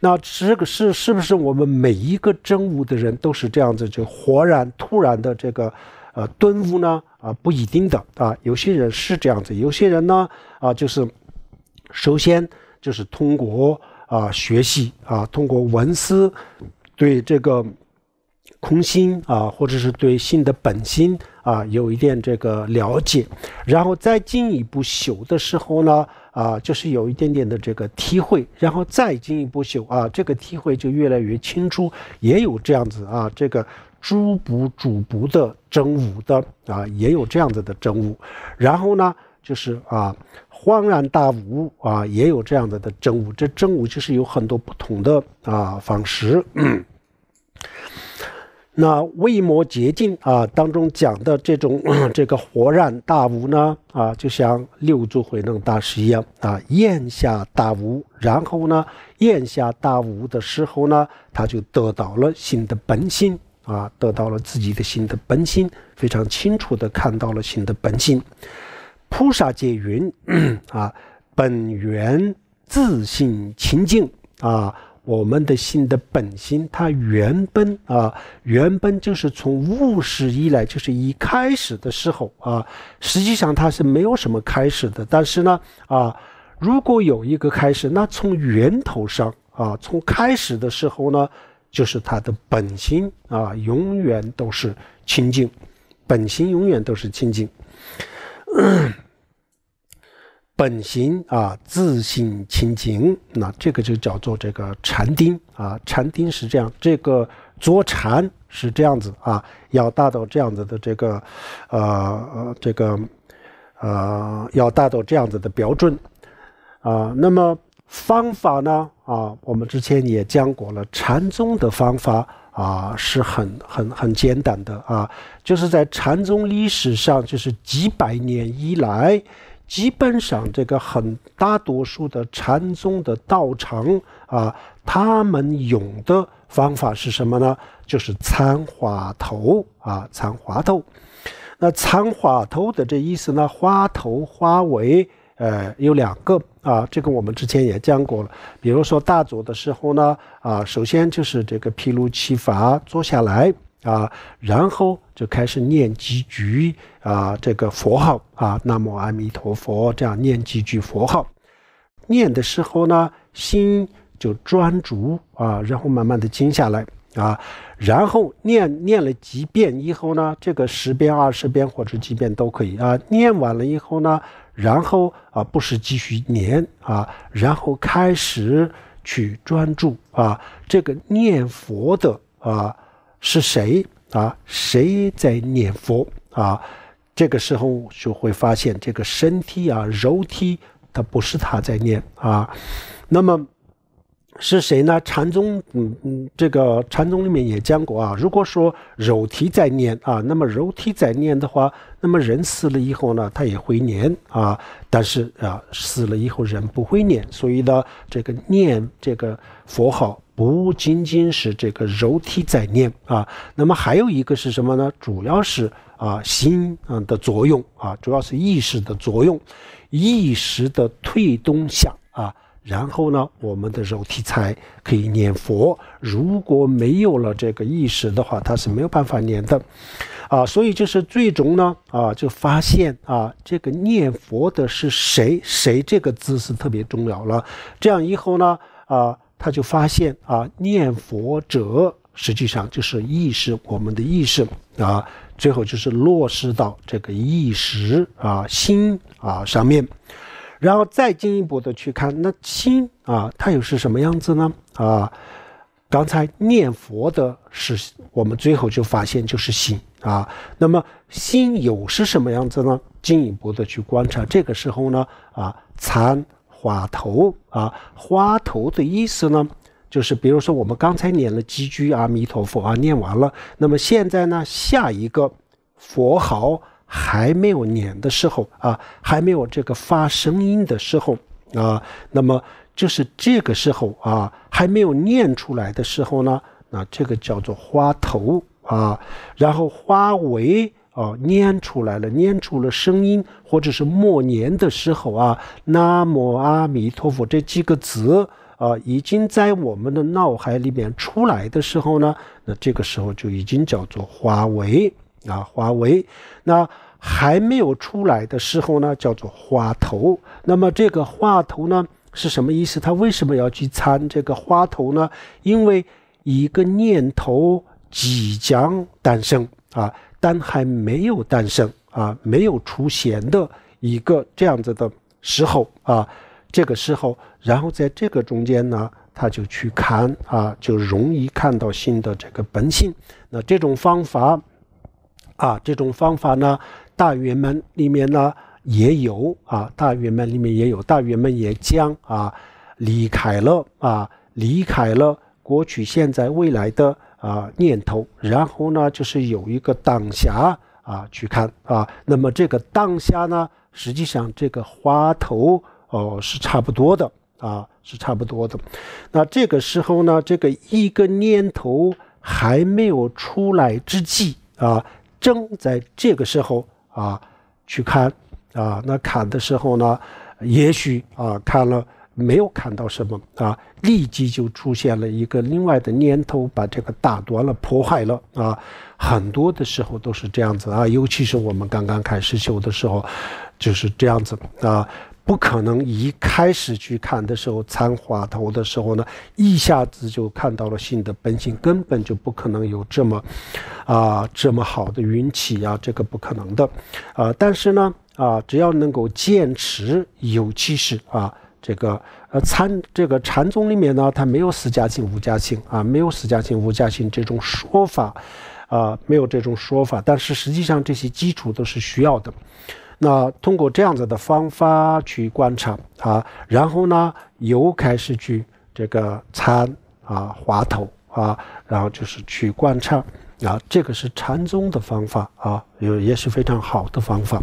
那这个是是不是我们每一个真武的人都是这样子就忽然突然的这个呃顿悟呢？啊，不一定的啊，有些人是这样子，有些人呢啊就是首先就是通过啊学习啊，通过文思对这个空心啊，或者是对心的本心啊有一点这个了解，然后再进一步修的时候呢。啊，就是有一点点的这个体会，然后再进一步修啊，这个体会就越来越清楚。也有这样子啊，这个诸不主不的真武的啊，也有这样子的真武，然后呢，就是啊，恍然大悟啊，也有这样子的真悟。这真悟就是有很多不同的啊方式。那《为摩羯经》啊，当中讲的这种 这个豁然大悟呢，啊，就像六祖慧能大师一样啊，咽下大悟，然后呢，咽下大悟的时候呢，他就得到了心的本性啊，得到了自己的心的本性，非常清楚的看到了心的本性。菩萨界云 啊，本源自性清净啊。我们的心的本心，它原本啊，原本就是从物实以来，就是一开始的时候啊，实际上它是没有什么开始的。但是呢，啊，如果有一个开始，那从源头上啊，从开始的时候呢，就是它的本心啊，永远都是清净，本心永远都是清净。本行啊，自性清净，那这个就叫做这个禅定啊。禅定是这样，这个坐禅是这样子啊，要达到这样子的这个，呃，这个，呃，要达到这样子的标准啊。那么方法呢？啊，我们之前也讲过了，禅宗的方法啊是很很很简单的啊，就是在禅宗历史上，就是几百年以来。基本上，这个很大多数的禅宗的道场啊，他们用的方法是什么呢？就是参花头啊，参花头。那参花头的这意思呢，花头花尾，呃，有两个啊。这个我们之前也讲过了。比如说大佐的时候呢，啊，首先就是这个披露起法，坐下来。啊，然后就开始念几句啊，这个佛号啊，南无阿弥陀佛，这样念几句佛号。念的时候呢，心就专注啊，然后慢慢的静下来啊，然后念念了几遍以后呢，这个十遍、二十遍或者几遍都可以啊。念完了以后呢，然后啊，不是继续念啊，然后开始去专注啊，这个念佛的啊。是谁啊？谁在念佛啊？这个时候就会发现，这个身体啊、肉体，它不是他在念啊。那么是谁呢？禅宗，嗯嗯，这个禅宗里面也讲过啊。如果说肉体在念啊，那么肉体在念的话，那么人死了以后呢，他也会念啊。但是啊，死了以后人不会念，所以呢，这个念这个佛号。不仅仅是这个肉体在念啊，那么还有一个是什么呢？主要是啊心啊的作用啊，主要是意识的作用，意识的推动下啊，然后呢，我们的肉体才可以念佛。如果没有了这个意识的话，它是没有办法念的啊。所以就是最终呢啊，就发现啊，这个念佛的是谁谁这个姿势特别重要了。这样以后呢啊。他就发现啊，念佛者实际上就是意识，我们的意识啊，最后就是落实到这个意识啊、心啊上面，然后再进一步的去看那心啊，它又是什么样子呢？啊，刚才念佛的是我们最后就发现就是心啊，那么心有是什么样子呢？进一步的去观察，这个时候呢啊，禅。花头啊，花头的意思呢，就是比如说我们刚才念了几句阿弥陀佛啊，念完了，那么现在呢，下一个佛号还没有念的时候啊，还没有这个发声音的时候啊，那么就是这个时候啊，还没有念出来的时候呢，那这个叫做花头啊，然后花尾。哦，念出来了，念出了声音，或者是默念的时候啊，“南无阿弥陀佛”这几个字啊，已经在我们的脑海里面出来的时候呢，那这个时候就已经叫做华为啊，华为。那还没有出来的时候呢，叫做花头。那么这个花头呢，是什么意思？他为什么要去参这个花头呢？因为一个念头即将诞生啊。但还没有诞生啊，没有出现的一个这样子的时候啊，这个时候，然后在这个中间呢，他就去看啊，就容易看到新的这个本性。那这种方法啊，这种方法呢，大圆满里面呢也有啊，大圆满里面也有，大圆满也将啊离开了啊，离开了过去、现在、未来的。啊，念头，然后呢，就是有一个当下啊去看啊，那么这个当下呢，实际上这个花头哦是差不多的啊，是差不多的。那这个时候呢，这个一个念头还没有出来之际啊，正在这个时候啊去看啊，那看的时候呢，也许啊看了。没有看到什么啊，立即就出现了一个另外的念头，把这个打断了、破坏了啊。很多的时候都是这样子啊，尤其是我们刚刚开始修的时候，就是这样子啊，不可能一开始去看的时候参话头的时候呢，一下子就看到了性的本性，根本就不可能有这么啊这么好的运气啊，这个不可能的。啊，但是呢啊，只要能够坚持尤其是啊。这个呃禅这个禅宗里面呢，它没有四家亲五家亲啊，没有四家亲五家亲这种说法，啊，没有这种说法。但是实际上这些基础都是需要的。那通过这样子的方法去观察啊，然后呢，又开始去这个参啊，滑头啊，然后就是去观察，啊，这个是禅宗的方法啊，也也是非常好的方法。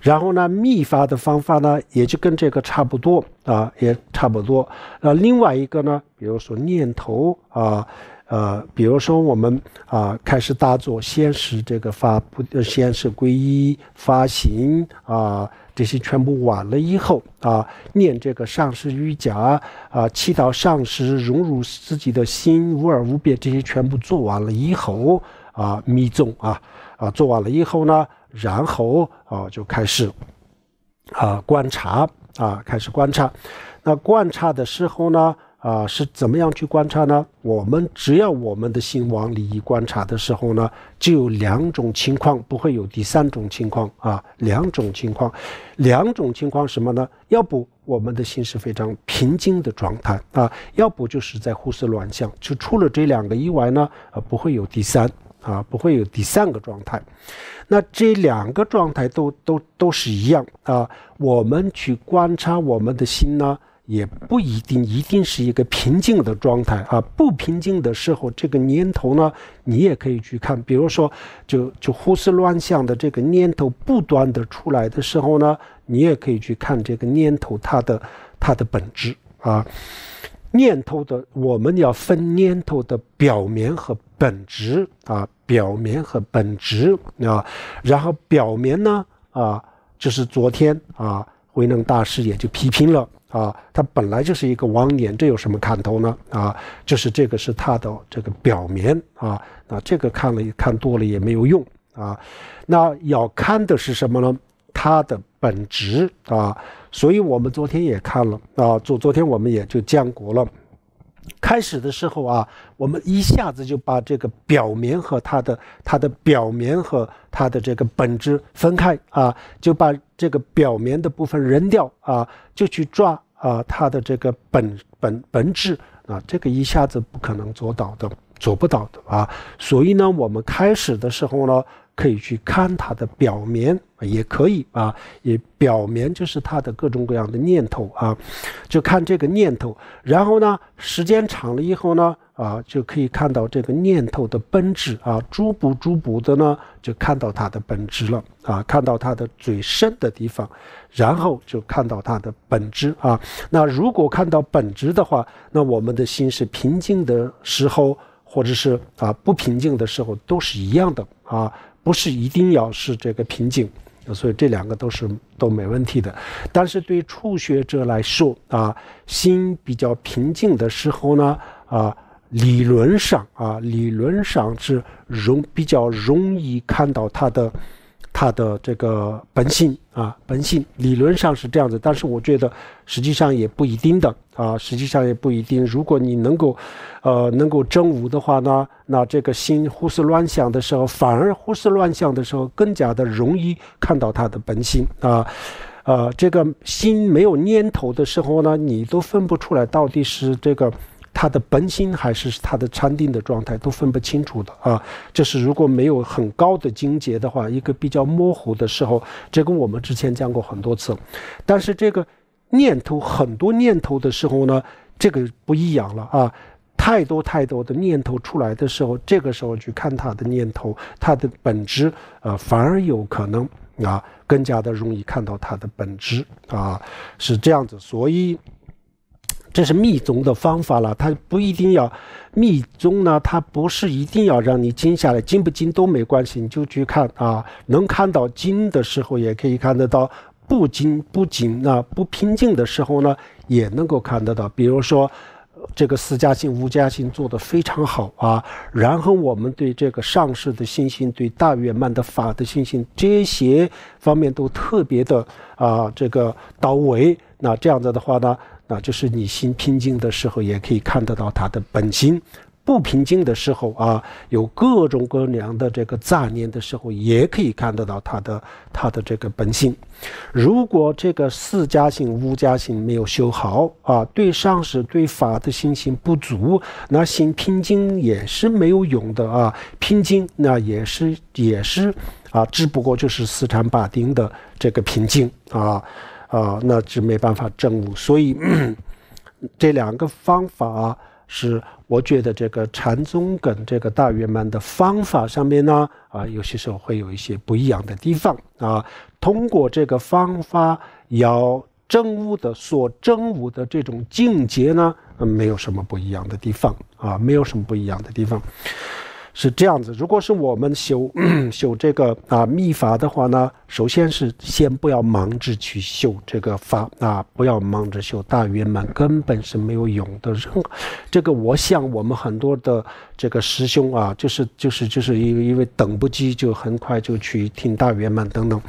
然后呢，密法的方法呢，也就跟这个差不多啊，也差不多。那另外一个呢，比如说念头啊，呃，比如说我们啊，开始大做，先是这个发不，先是皈依、发行啊，这些全部完了以后啊，念这个上师瑜伽啊，祈祷上师融入自己的心，无二无别，这些全部做完了以后啊，密宗啊，啊，做完了以后呢？然后啊，就开始啊观察啊，开始观察。那观察的时候呢，啊，是怎么样去观察呢？我们只要我们的心往里一观察的时候呢，就有两种情况，不会有第三种情况啊。两种情况，两种情况什么呢？要不我们的心是非常平静的状态啊，要不就是在胡思乱想。就除了这两个以外呢，呃，不会有第三。啊，不会有第三个状态，那这两个状态都都都是一样啊。我们去观察我们的心呢，也不一定一定是一个平静的状态啊。不平静的时候，这个念头呢，你也可以去看，比如说，就就胡思乱想的这个念头不断的出来的时候呢，你也可以去看这个念头它的它的本质啊。念头的，我们要分念头的表面和本质啊，表面和本质啊，然后表面呢啊，就是昨天啊，慧能大师也就批评了啊，他本来就是一个妄念，这有什么看头呢啊？就是这个是他的这个表面啊，那这个看了看多了也没有用啊，那要看的是什么呢？他的本质啊。所以，我们昨天也看了啊，昨昨天我们也就建国了。开始的时候啊，我们一下子就把这个表面和它的、它的表面和它的这个本质分开啊，就把这个表面的部分扔掉啊，就去抓啊它的这个本本本质啊，这个一下子不可能做到的，做不到的啊。所以呢，我们开始的时候呢。可以去看它的表面，也可以啊，也表面就是它的各种各样的念头啊，就看这个念头，然后呢，时间长了以后呢，啊，就可以看到这个念头的本质啊，逐步逐步的呢，就看到它的本质了啊，看到它的最深的地方，然后就看到它的本质啊。那如果看到本质的话，那我们的心是平静的时候，或者是啊不平静的时候，都是一样的啊。不是一定要是这个平静，所以这两个都是都没问题的。但是对初学者来说啊，心比较平静的时候呢，啊，理论上啊，理论上是容比较容易看到他的。他的这个本性啊，本性理论上是这样子，但是我觉得实际上也不一定的啊，实际上也不一定。如果你能够，呃，能够真无的话呢，那这个心胡思乱想的时候，反而胡思乱想的时候更加的容易看到他的本性啊，呃，这个心没有念头的时候呢，你都分不出来到底是这个。它的本心还是它的禅定的状态都分不清楚的啊，就是如果没有很高的境界的话，一个比较模糊的时候，这跟我们之前讲过很多次。但是这个念头，很多念头的时候呢，这个不一样了啊，太多太多的念头出来的时候，这个时候去看他的念头，他的本质，呃，反而有可能啊，更加的容易看到他的本质啊，是这样子，所以。这是密宗的方法了，他不一定要密宗呢，他不是一定要让你静下来，静不静都没关系，你就去看啊，能看到静的时候也可以看得到，不静不静那不平静的时候呢，也能够看得到。比如说这个四家性、五家性做的非常好啊，然后我们对这个上师的信心，对大圆满的法的信心，这些方面都特别的啊，这个到位。那这样子的话呢？啊，就是你心平静的时候，也可以看得到他的本心；不平静的时候啊，有各种各样的这个杂念的时候，也可以看得到他的他的这个本性。如果这个四家性、五家性没有修好啊，对上师、对法的信心不足，那心平静也是没有用的啊。平静那也是也是啊，只不过就是四禅八定的这个平静啊。啊，那就没办法证悟，所以 这两个方法是我觉得这个禅宗跟这个大圆满的方法上面呢，啊，有些时候会有一些不一样的地方啊。通过这个方法要证悟的所证悟的这种境界呢，没有什么不一样的地方啊，没有什么不一样的地方。是这样子，如果是我们修 修这个啊秘法的话呢，首先是先不要忙着去修这个法啊，不要忙着修大圆满，根本是没有用的。任何这个，我想我们很多的这个师兄啊，就是就是就是因为因为等不及，就很快就去听大圆满等等。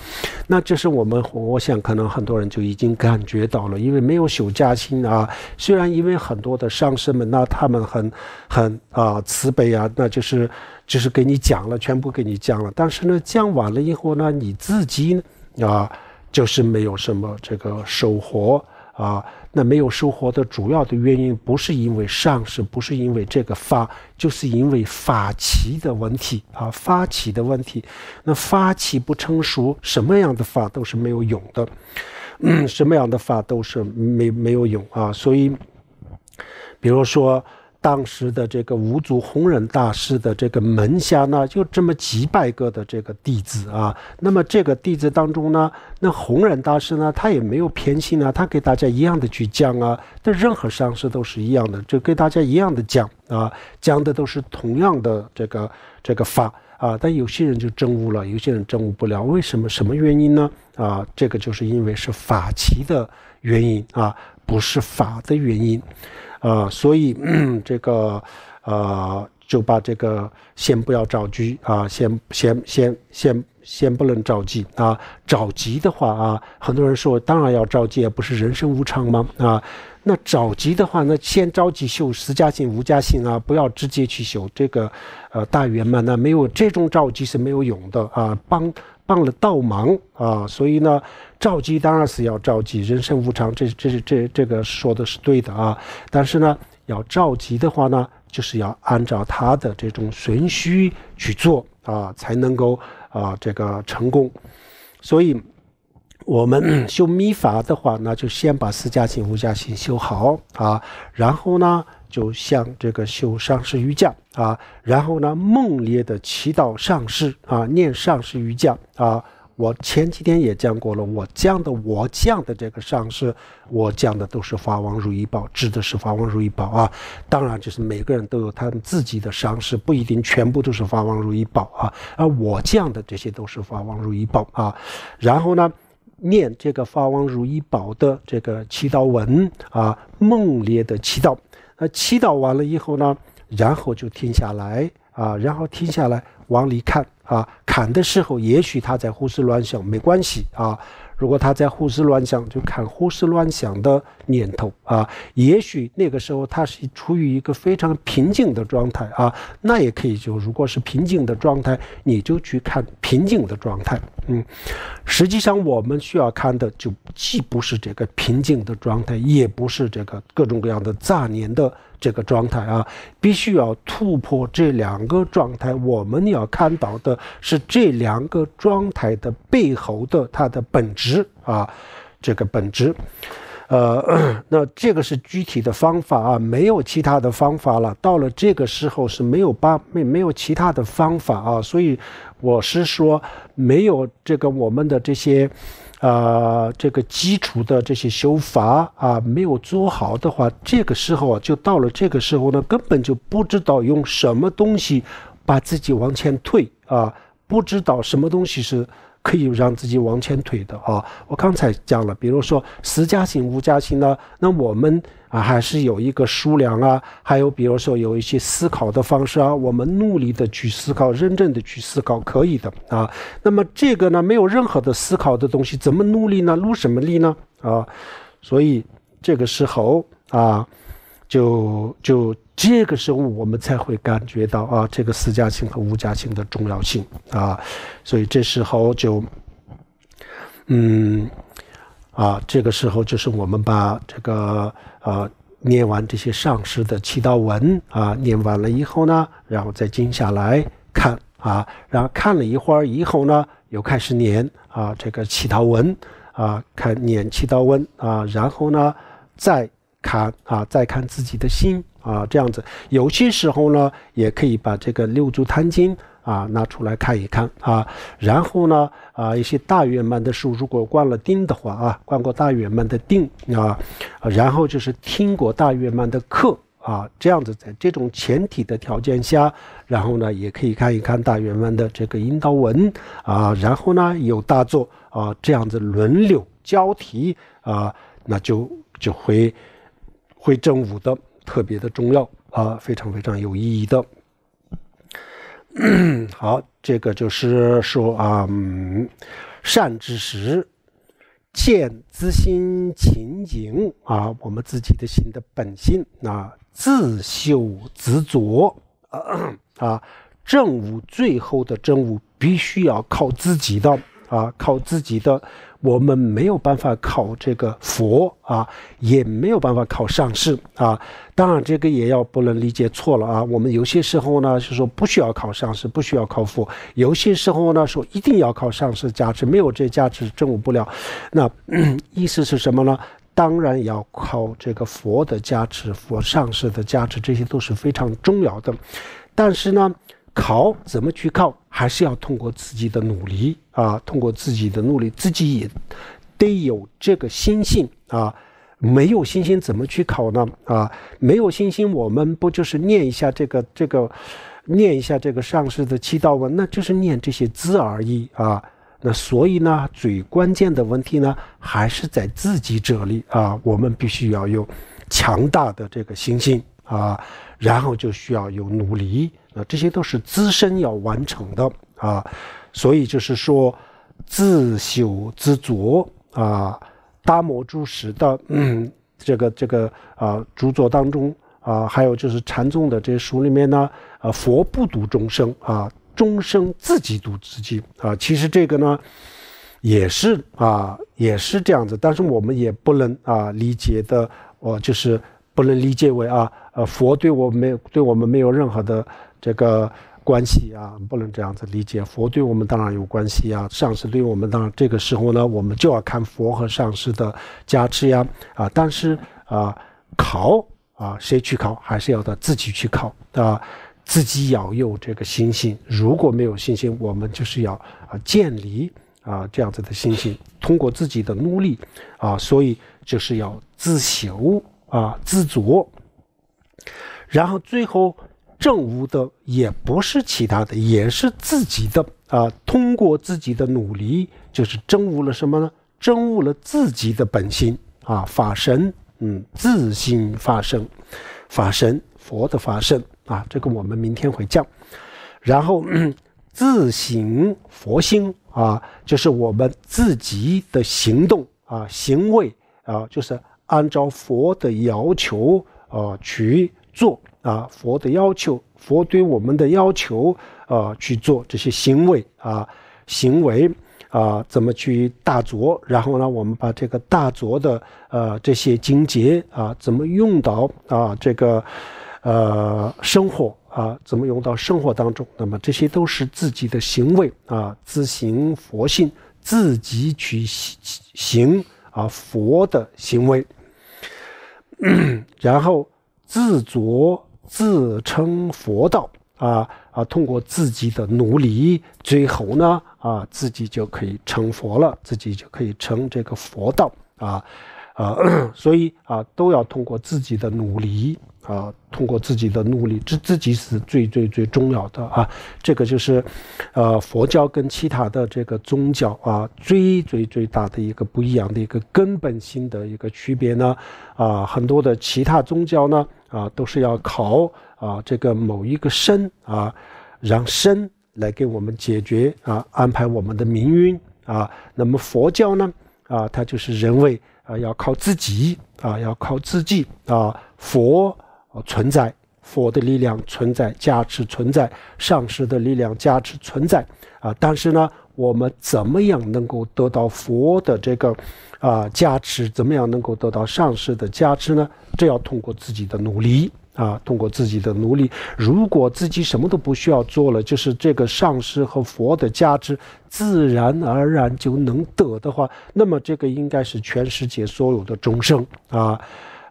那这是我们，我想可能很多人就已经感觉到了，因为没有修加心啊。虽然因为很多的上师们那他们很很啊慈悲啊，那就是。就是给你讲了，全部给你讲了。但是呢，讲完了以后呢，你自己呢，啊，就是没有什么这个收获啊。那没有收获的主要的原因，不是因为上师，不是因为这个法，就是因为发起的问题啊，发起的问题。那发起不成熟，什么样的法都是没有用的，嗯、什么样的法都是没没有用啊。所以，比如说。当时的这个五祖弘忍大师的这个门下呢，就这么几百个的这个弟子啊。那么这个弟子当中呢，那弘忍大师呢，他也没有偏心啊，他给大家一样的去讲啊，对任何上师都是一样的，就给大家一样的讲啊，讲的都是同样的这个这个法啊。但有些人就证悟了，有些人证悟不了，为什么？什么原因呢？啊，这个就是因为是法旗的原因啊，不是法的原因。啊，所以这个，呃，就把这个先不要着急啊，先先先先先不能着急啊，着急的话啊，很多人说当然要着急，不是人生无常吗？啊，那着急的话，那先着急修十加性、无加性啊，不要直接去修这个，呃，大圆满。那没有这种着急是没有用的啊，帮。帮了倒忙啊！所以呢，召集当然是要召集，人生无常，这、这、这、这个说的是对的啊。但是呢，要召集的话呢，就是要按照他的这种顺序去做啊，才能够啊这个成功。所以，我们修密法的话，那就先把四家行、五家行修好啊，然后呢。就像这个修上师瑜伽啊，然后呢，孟列的祈祷上师啊，念上师瑜伽啊，我前几天也讲过了，我讲的我讲的这个上师，我讲的都是法王如意宝，指的是法王如意宝啊。当然，就是每个人都有他自己的上师，不一定全部都是法王如意宝啊。而我讲的这些都是法王如意宝啊。然后呢，念这个法王如意宝的这个祈祷文啊，孟列的祈祷。呃，祈祷完了以后呢，然后就停下来啊，然后停下来往里看啊，看的时候也许他在胡思乱想，没关系啊。如果他在胡思乱想，就看胡思乱想的念头啊，也许那个时候他是处于一个非常平静的状态啊，那也可以就如果是平静的状态，你就去看平静的状态。嗯，实际上我们需要看的就既不是这个平静的状态，也不是这个各种各样的杂念的。这个状态啊，必须要突破这两个状态。我们要看到的是这两个状态的背后的它的本质啊，这个本质。呃，那这个是具体的方法啊，没有其他的方法了。到了这个时候是没有办没没有其他的方法啊，所以我是说没有这个我们的这些。啊，这个基础的这些修法啊，没有做好的话，这个时候就到了这个时候呢，根本就不知道用什么东西把自己往前推啊，不知道什么东西是。可以让自己往前推的啊。我刚才讲了，比如说十加薪、五加薪呢，那我们啊还是有一个数量啊，还有比如说有一些思考的方式啊，我们努力的去思考，认真的去思考，可以的啊。那么这个呢，没有任何的思考的东西，怎么努力呢？努什么力呢？啊，所以这个时候啊，就就。这个时候，我们才会感觉到啊，这个四家性和五家性的重要性啊。所以这时候就，嗯，啊，这个时候就是我们把这个啊念完这些上师的祈祷文啊，念完了以后呢，然后再静下来看啊，然后看了一会儿以后呢，又开始念啊这个祈祷文啊，看念祈祷文啊，然后呢再看啊，再看自己的心。啊，这样子，有些时候呢，也可以把这个六柱坛经啊拿出来看一看啊，然后呢，啊一些大圆满的书，如果灌了定的话啊，灌过大圆满的定啊，然后就是听过大圆满的课啊，这样子在这种前提的条件下，然后呢，也可以看一看大圆满的这个引导文啊，然后呢有大作啊，这样子轮流交替啊，那就就会会正午的。特别的重要啊，非常非常有意义的。好，这个就是说啊，善之时见之心情景啊，我们自己的心的本性啊，自修自作啊，正悟最后的正悟必须要靠自己的啊，靠自己的。我们没有办法考这个佛啊，也没有办法考上师啊。当然，这个也要不能理解错了啊。我们有些时候呢，是说不需要考上师，不需要考佛；有些时候呢，说一定要靠上师加持，没有这加持证悟不了。那 意思是什么呢？当然要靠这个佛的加持，佛上师的加持，这些都是非常重要的。但是呢，考怎么去考？还是要通过自己的努力啊，通过自己的努力，自己也得有这个心性啊。没有信心怎么去考呢？啊，没有信心，我们不就是念一下这个这个，念一下这个上师的祈祷文，那就是念这些字而已啊。那所以呢，最关键的问题呢，还是在自己这里啊。我们必须要有强大的这个心性啊，然后就需要有努力。啊，这些都是自身要完成的啊，所以就是说自修自作啊，达摩诸识的嗯、这个这个啊著作当中啊，还有就是禅宗的这些书里面呢，啊，佛不读众生啊，众生自己读自己啊，其实这个呢也是啊，也是这样子，但是我们也不能啊理解的，我就是不能理解为啊，呃，佛对我有，对我们没有任何的。这个关系啊，不能这样子理解。佛对我们当然有关系啊，上师对我们当然这个时候呢，我们就要看佛和上师的加持呀啊。但是啊，考啊，谁去考还是要他自己去考啊，自己要有这个信心。如果没有信心，我们就是要啊建立啊这样子的信心，通过自己的努力啊，所以就是要自修啊，自足。然后最后。证悟的也不是其他的，也是自己的啊。通过自己的努力，就是证悟了什么呢？证悟了自己的本心啊。法身，嗯，自心发生，法身佛的法身啊。这个我们明天会讲。然后，自行佛心啊，就是我们自己的行动啊，行为啊，就是按照佛的要求啊去做。啊，佛的要求，佛对我们的要求，啊去做这些行为啊，行为啊，怎么去大作？然后呢，我们把这个大作的呃这些精节啊，怎么用到啊这个呃生活啊，怎么用到生活当中？那么这些都是自己的行为啊，自行佛性，自己去行啊佛的行为，然后自作。自称佛道啊啊，通过自己的努力，最后呢啊，自己就可以成佛了，自己就可以成这个佛道啊啊，所以啊，都要通过自己的努力。啊，通过自己的努力，这自己是最最最重要的啊。这个就是，呃，佛教跟其他的这个宗教啊，最最最大的一个不一样的一个根本性的一个区别呢。啊，很多的其他宗教呢，啊，都是要靠啊这个某一个神啊，让神来给我们解决啊，安排我们的命运啊。那么佛教呢，啊，它就是人为啊，要靠自己啊，要靠自己啊，佛。啊，存在佛的力量存在加持存在上师的力量加持存在啊，但是呢，我们怎么样能够得到佛的这个啊加持？怎么样能够得到上师的加持呢？这要通过自己的努力啊，通过自己的努力。如果自己什么都不需要做了，就是这个上师和佛的加持自然而然就能得的话，那么这个应该是全世界所有的众生啊。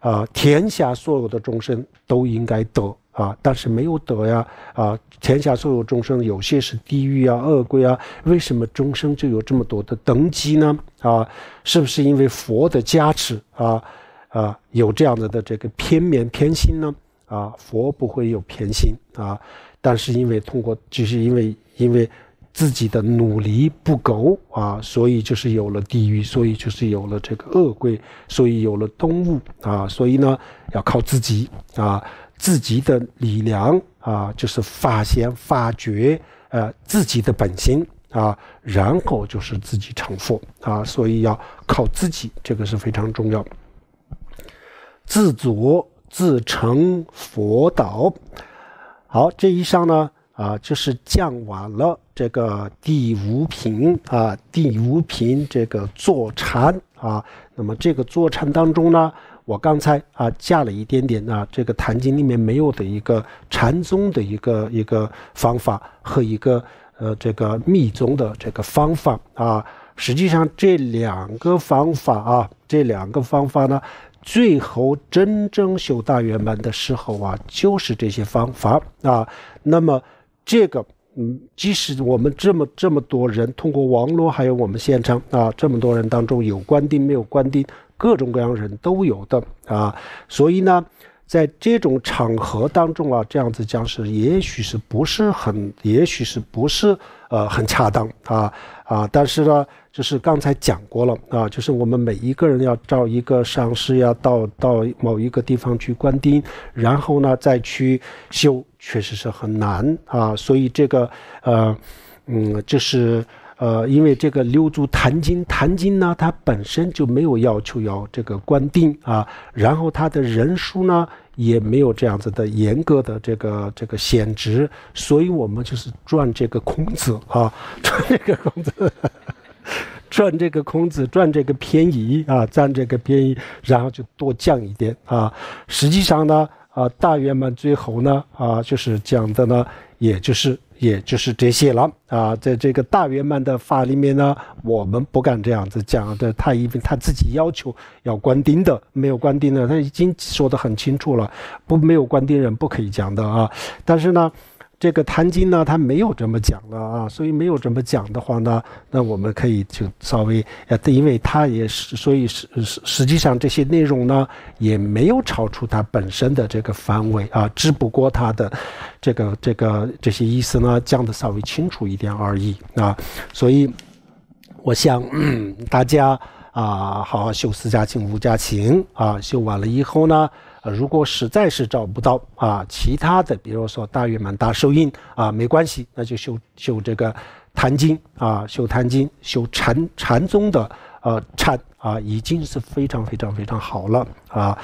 啊，天下所有的众生都应该得啊，但是没有得呀啊！天下所有众生，有些是地狱啊、恶鬼啊，为什么众生就有这么多的等级呢？啊，是不是因为佛的加持啊？啊，有这样子的这个偏面偏心呢？啊，佛不会有偏心啊，但是因为通过，就是因为因为。自己的努力不够啊，所以就是有了地狱，所以就是有了这个恶鬼，所以有了动物啊，所以呢要靠自己啊，自己的力量啊，就是发现、发掘呃自己的本心啊，然后就是自己成佛啊，所以要靠自己，这个是非常重要，自足自成佛道。好，这一项呢。啊，就是讲完了这个第五品啊，第五品这个坐禅啊，那么这个坐禅当中呢，我刚才啊加了一点点啊，这个《坛经》里面没有的一个禅宗的一个一个方法和一个呃这个密宗的这个方法啊，实际上这两个方法啊，这两个方法呢，最后真正修大圆满的时候啊，就是这些方法啊，那么。这个，嗯，即使我们这么这么多人，通过网络还有我们现场啊，这么多人当中有官丁没有官丁，各种各样人都有的啊。所以呢，在这种场合当中啊，这样子讲是也许是不是很，也许是不是呃很恰当啊啊。但是呢，就是刚才讲过了啊，就是我们每一个人要照一个上师，要到到某一个地方去观丁，然后呢再去修。确实是很难啊，所以这个，呃，嗯，这是呃，因为这个《六祖坛经》，坛经呢，它本身就没有要求要这个观定啊，然后它的人数呢，也没有这样子的严格的这个这个限制，所以我们就是赚这个空子啊，赚这个空子，赚这个空子，赚这个便宜啊，占这个便宜，然后就多降一点啊，实际上呢。啊，大圆满最后呢，啊，就是讲的呢，也就是也就是这些了啊。在这个大圆满的法里面呢，我们不敢这样子讲的，他因为他自己要求要关丁的，没有关丁的，他已经说得很清楚了，不没有关丁人不可以讲的啊。但是呢。这个《坛经》呢，它没有这么讲的啊，所以没有这么讲的话呢，那我们可以就稍微呃，因为它也是，所以实实实际上这些内容呢，也没有超出它本身的这个范围啊，只不过它的这个这个这些意思呢，讲的稍微清楚一点而已啊，所以我想大家啊，好好修四家经五家情啊，修完了以后呢。啊，如果实在是找不到啊，其他的，比如说大圆满、大寿印啊，没关系，那就修修这个坛经啊，修坛经，修禅禅宗的啊禅啊，已经是非常非常非常好了啊，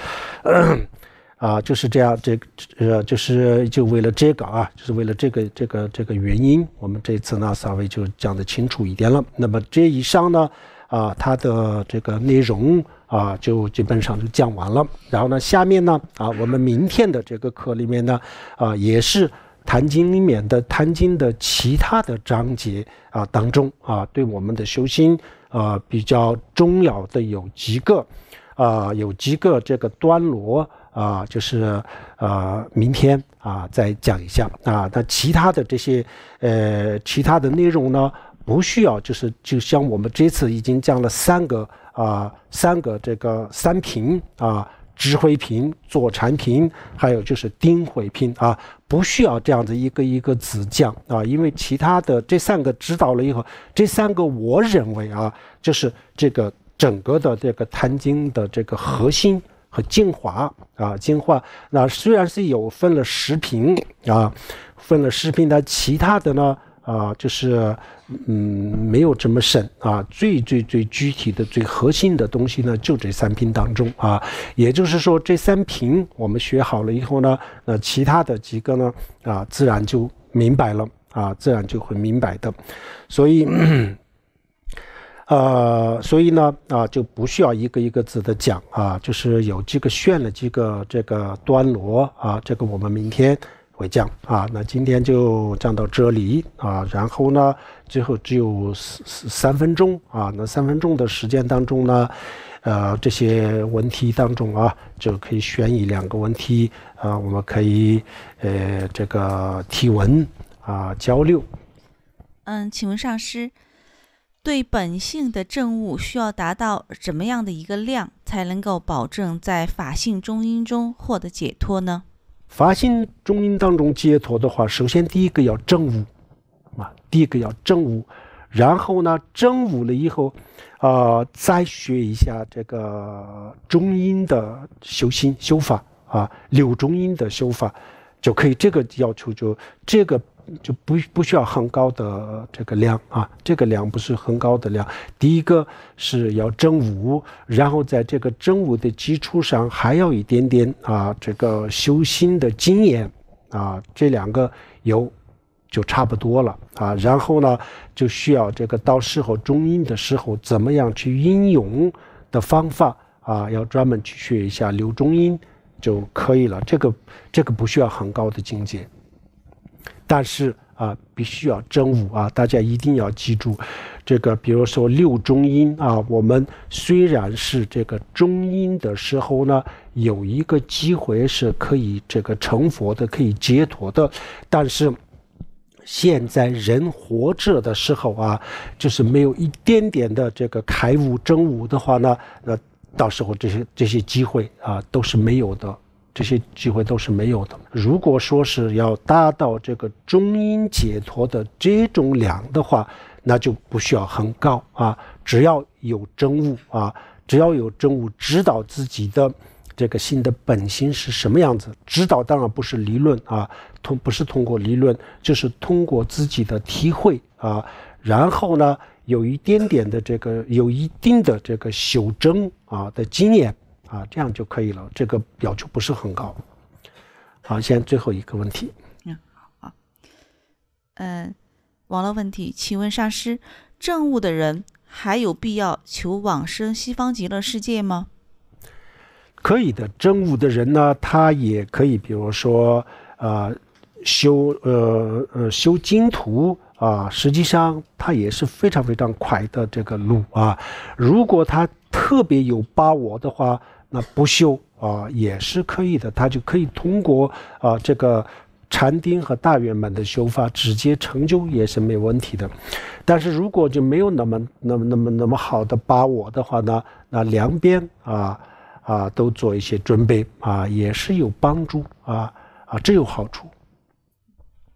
啊，就是这样，这呃，就是就为了这个啊，就是为了这个这个这个原因，我们这次呢，稍微就讲的清楚一点了。那么这以上呢，啊，它的这个内容。啊，就基本上就讲完了。然后呢，下面呢，啊，我们明天的这个课里面呢，啊，也是《坛经》里面的《坛经》的其他的章节啊当中啊，对我们的修心啊比较重要的有几个啊，有几个这个端罗啊，就是啊，明天啊再讲一下啊。那其他的这些呃，其他的内容呢，不需要，就是就像我们这次已经讲了三个。啊，三个这个三平啊，指挥平、左产平，还有就是丁辉平啊，不需要这样子一个一个子讲啊，因为其他的这三个指导了以后，这三个我认为啊，就是这个整个的这个坛经的这个核心和精华啊，精华。那虽然是有分了十平啊，分了十平，但其他的呢？啊，就是，嗯，没有这么深啊。最最最具体的、最核心的东西呢，就这三瓶当中啊。也就是说，这三瓶我们学好了以后呢，那其他的几个呢，啊，自然就明白了啊，自然就会明白的。所以，呃，所以呢，啊，就不需要一个一个字的讲啊。就是有几个炫了几个这个端罗啊，这个我们明天。回降啊，那今天就降到这里啊，然后呢，最后只有三三分钟啊，那三分钟的时间当中呢，呃，这些问题当中啊，就可以选一两个问题啊，我们可以呃这个提问啊交流。嗯，请问上师，对本性的证悟需要达到怎么样的一个量，才能够保证在法性中阴中获得解脱呢？发心中阴当中解脱的话，首先第一个要正悟，啊，第一个要正悟，然后呢，正悟了以后，呃，再学一下这个中阴的修心修法啊，柳中阴的修法就可以。这个要求就这个。就不不需要很高的这个量啊，这个量不是很高的量。第一个是要正悟，然后在这个正悟的基础上还要一点点啊，这个修心的经验啊，这两个有就差不多了啊。然后呢，就需要这个到时候中阴的时候怎么样去应用的方法啊，要专门去学一下留中阴就可以了。这个这个不需要很高的境界。但是啊，必须要真悟啊！大家一定要记住，这个比如说六中音啊，我们虽然是这个中音的时候呢，有一个机会是可以这个成佛的，可以解脱的。但是现在人活着的时候啊，就是没有一点点的这个开悟、真悟的话呢，那到时候这些这些机会啊，都是没有的。这些机会都是没有的。如果说是要达到这个中阴解脱的这种量的话，那就不需要很高啊，只要有真悟啊，只要有真悟，知道自己的这个心的本心是什么样子，知道当然不是理论啊，通不是通过理论，就是通过自己的体会啊，然后呢，有一点点的这个，有一定的这个修真啊的经验。啊，这样就可以了。这个要求不是很高。好，先最后一个问题。嗯，好。嗯，网络问题，请问上师，政悟的人还有必要求往生西方极乐世界吗？可以的，证悟的人呢，他也可以，比如说啊，修呃呃修经图。啊，实际上他也是非常非常快的这个路啊。如果他特别有把握的话。那不修啊也是可以的，他就可以通过啊这个禅定和大圆满的修法直接成就也是没问题的。但是如果就没有那么那么那么那么好的把握的话呢，那两边啊啊都做一些准备啊也是有帮助啊啊这有好处。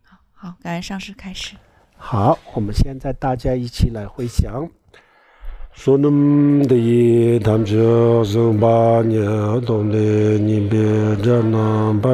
好，好，感恩上师开始。好，我们现在大家一起来回想。sonum de yi dam je zo ba ne do de ni be da na ba